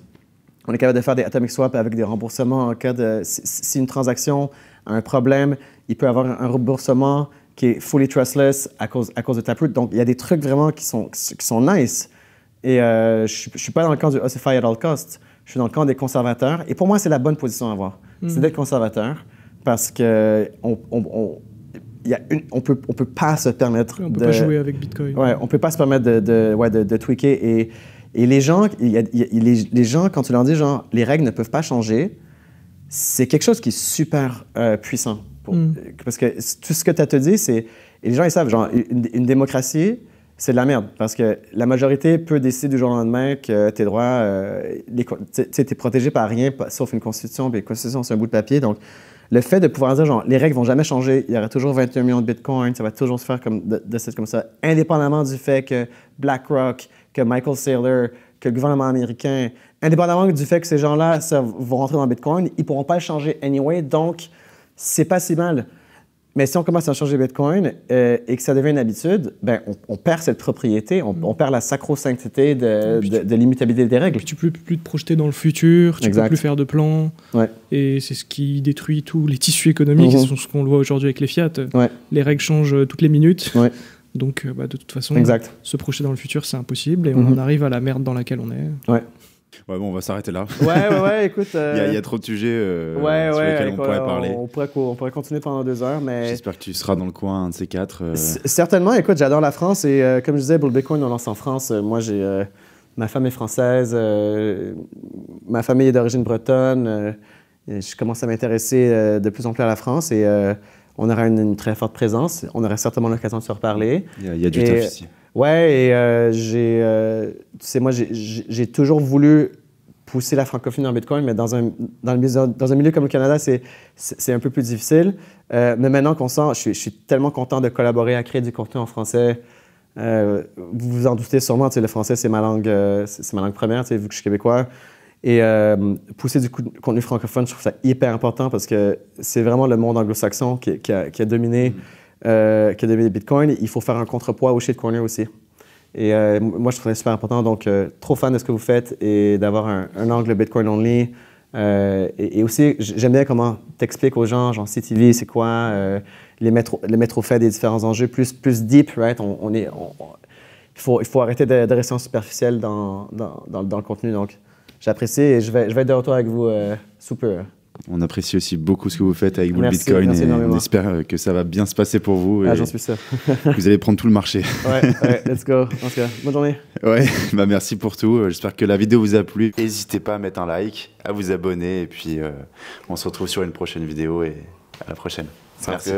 On est capable de faire des atomic swaps avec des remboursements en cas de. Si, une transaction a un problème, il peut avoir un remboursement qui est fully trustless à cause, à cause de Taproot. Donc, il y a des trucs vraiment qui sont, qui sont nice. Et euh, je ne suis pas dans le camp du Osify at all costs je suis dans le camp des conservateurs. Et pour moi, c'est la bonne position à avoir. C'est mm. d'être conservateur parce que on, on, on peut, ne peut pas se permettre de... On peut pas jouer avec Bitcoin. Ouais, on peut pas se permettre de, de, ouais, de, tweaker. Et, et les, gens, les, gens, quand tu leur dis, genre, les règles ne peuvent pas changer, c'est quelque chose qui est super euh, puissant. Mm. Parce que tout ce que tu as te dit, c'est... les gens, ils savent, genre, une démocratie, c'est de la merde parce que la majorité peut décider du jour au lendemain que tes droits, euh, tu es protégé par rien sauf une constitution, puis une constitution, c'est un bout de papier. Donc, le fait de pouvoir dire, genre, les règles vont jamais changer, il y aura toujours 21 millions de bitcoins, ça va toujours se faire comme de, cette comme ça, indépendamment du fait que BlackRock, que Michael Saylor, que le gouvernement américain, indépendamment du fait que ces gens-là vont rentrer dans le bitcoin, ils pourront pas le changer anyway. Donc, c'est pas si mal. Mais si on commence à changer Bitcoin euh, et que ça devient une habitude, ben, on, perd cette propriété, on, mm. perd la sacro de, l'imitabilité des règles. Tu tu peux plus te projeter dans le futur, tu ne peux plus faire de plans. Et c'est ce qui détruit tous les tissus économiques, mm-hmm. ce qu'on voit aujourd'hui avec les fiat. Les règles changent euh, toutes les minutes. Donc euh, bah, de toute façon, se projeter dans le futur, c'est impossible et on mm-hmm. arrive à la merde dans laquelle on est. Ouais, bon, on va s'arrêter là. Ouais, ouais, ouais écoute. il, y a, euh, trop de sujets euh, sur lesquels on pourrait euh, parler. On pourrait, on pourrait, continuer pendant deux heures, mais. J'espère que tu seras dans le coin, un de ces quatre. Certainement, écoute, j'adore la France et comme je disais, Bull Bitcoin, on lance en France. moi, j'ai. ma femme est française, ma famille est d'origine bretonne. je commence à m'intéresser de plus en plus à la France et on aura une, très forte présence. On aura certainement l'occasion de se reparler. Il y, a, du ici. Ouais, et euh, j'ai. Euh, tu sais, moi, j'ai toujours voulu pousser la francophonie en Bitcoin, mais dans un, dans un milieu comme le Canada, c'est un peu plus difficile. Euh, mais maintenant qu'on sent, je suis, tellement content de collaborer à créer du contenu en français. vous vous en doutez sûrement, le français, c'est ma, langue, c'est ma langue première, vu que je suis québécois. Et pousser du contenu francophone, je trouve ça hyper important parce que c'est vraiment le monde anglo-saxon qui, a dominé mm euh, qui a Bitcoin, il faut faire un contrepoids au shitcoiners aussi. Et euh, moi, je trouvais ça super important. Donc, euh, trop fan de ce que vous faites et d'avoir un, angle Bitcoin only. Euh, et, et, aussi, j'aime bien comment t'expliques aux gens, genre CTV, c'est quoi, les, mettre, les au fait des différents enjeux, plus, plus deep, right? On, est, il, faut, il faut arrêter de, de rester en superficiel dans, dans, le contenu. Donc, j'apprécie et je vais, je vais être de retour avec vous sous peu. On apprécie aussi beaucoup ce que vous faites avec Bitcoin et on espère que ça va bien se passer pour vous. Ah, j'en suis sûr. vous allez prendre tout le marché. ouais, let's go. cas, Bonne journée. Ouais, bah merci pour tout. J'espère que la vidéo vous a plu. N'hésitez pas à mettre un like, à vous abonner et puis euh, on se retrouve sur une prochaine vidéo et à la prochaine. merci.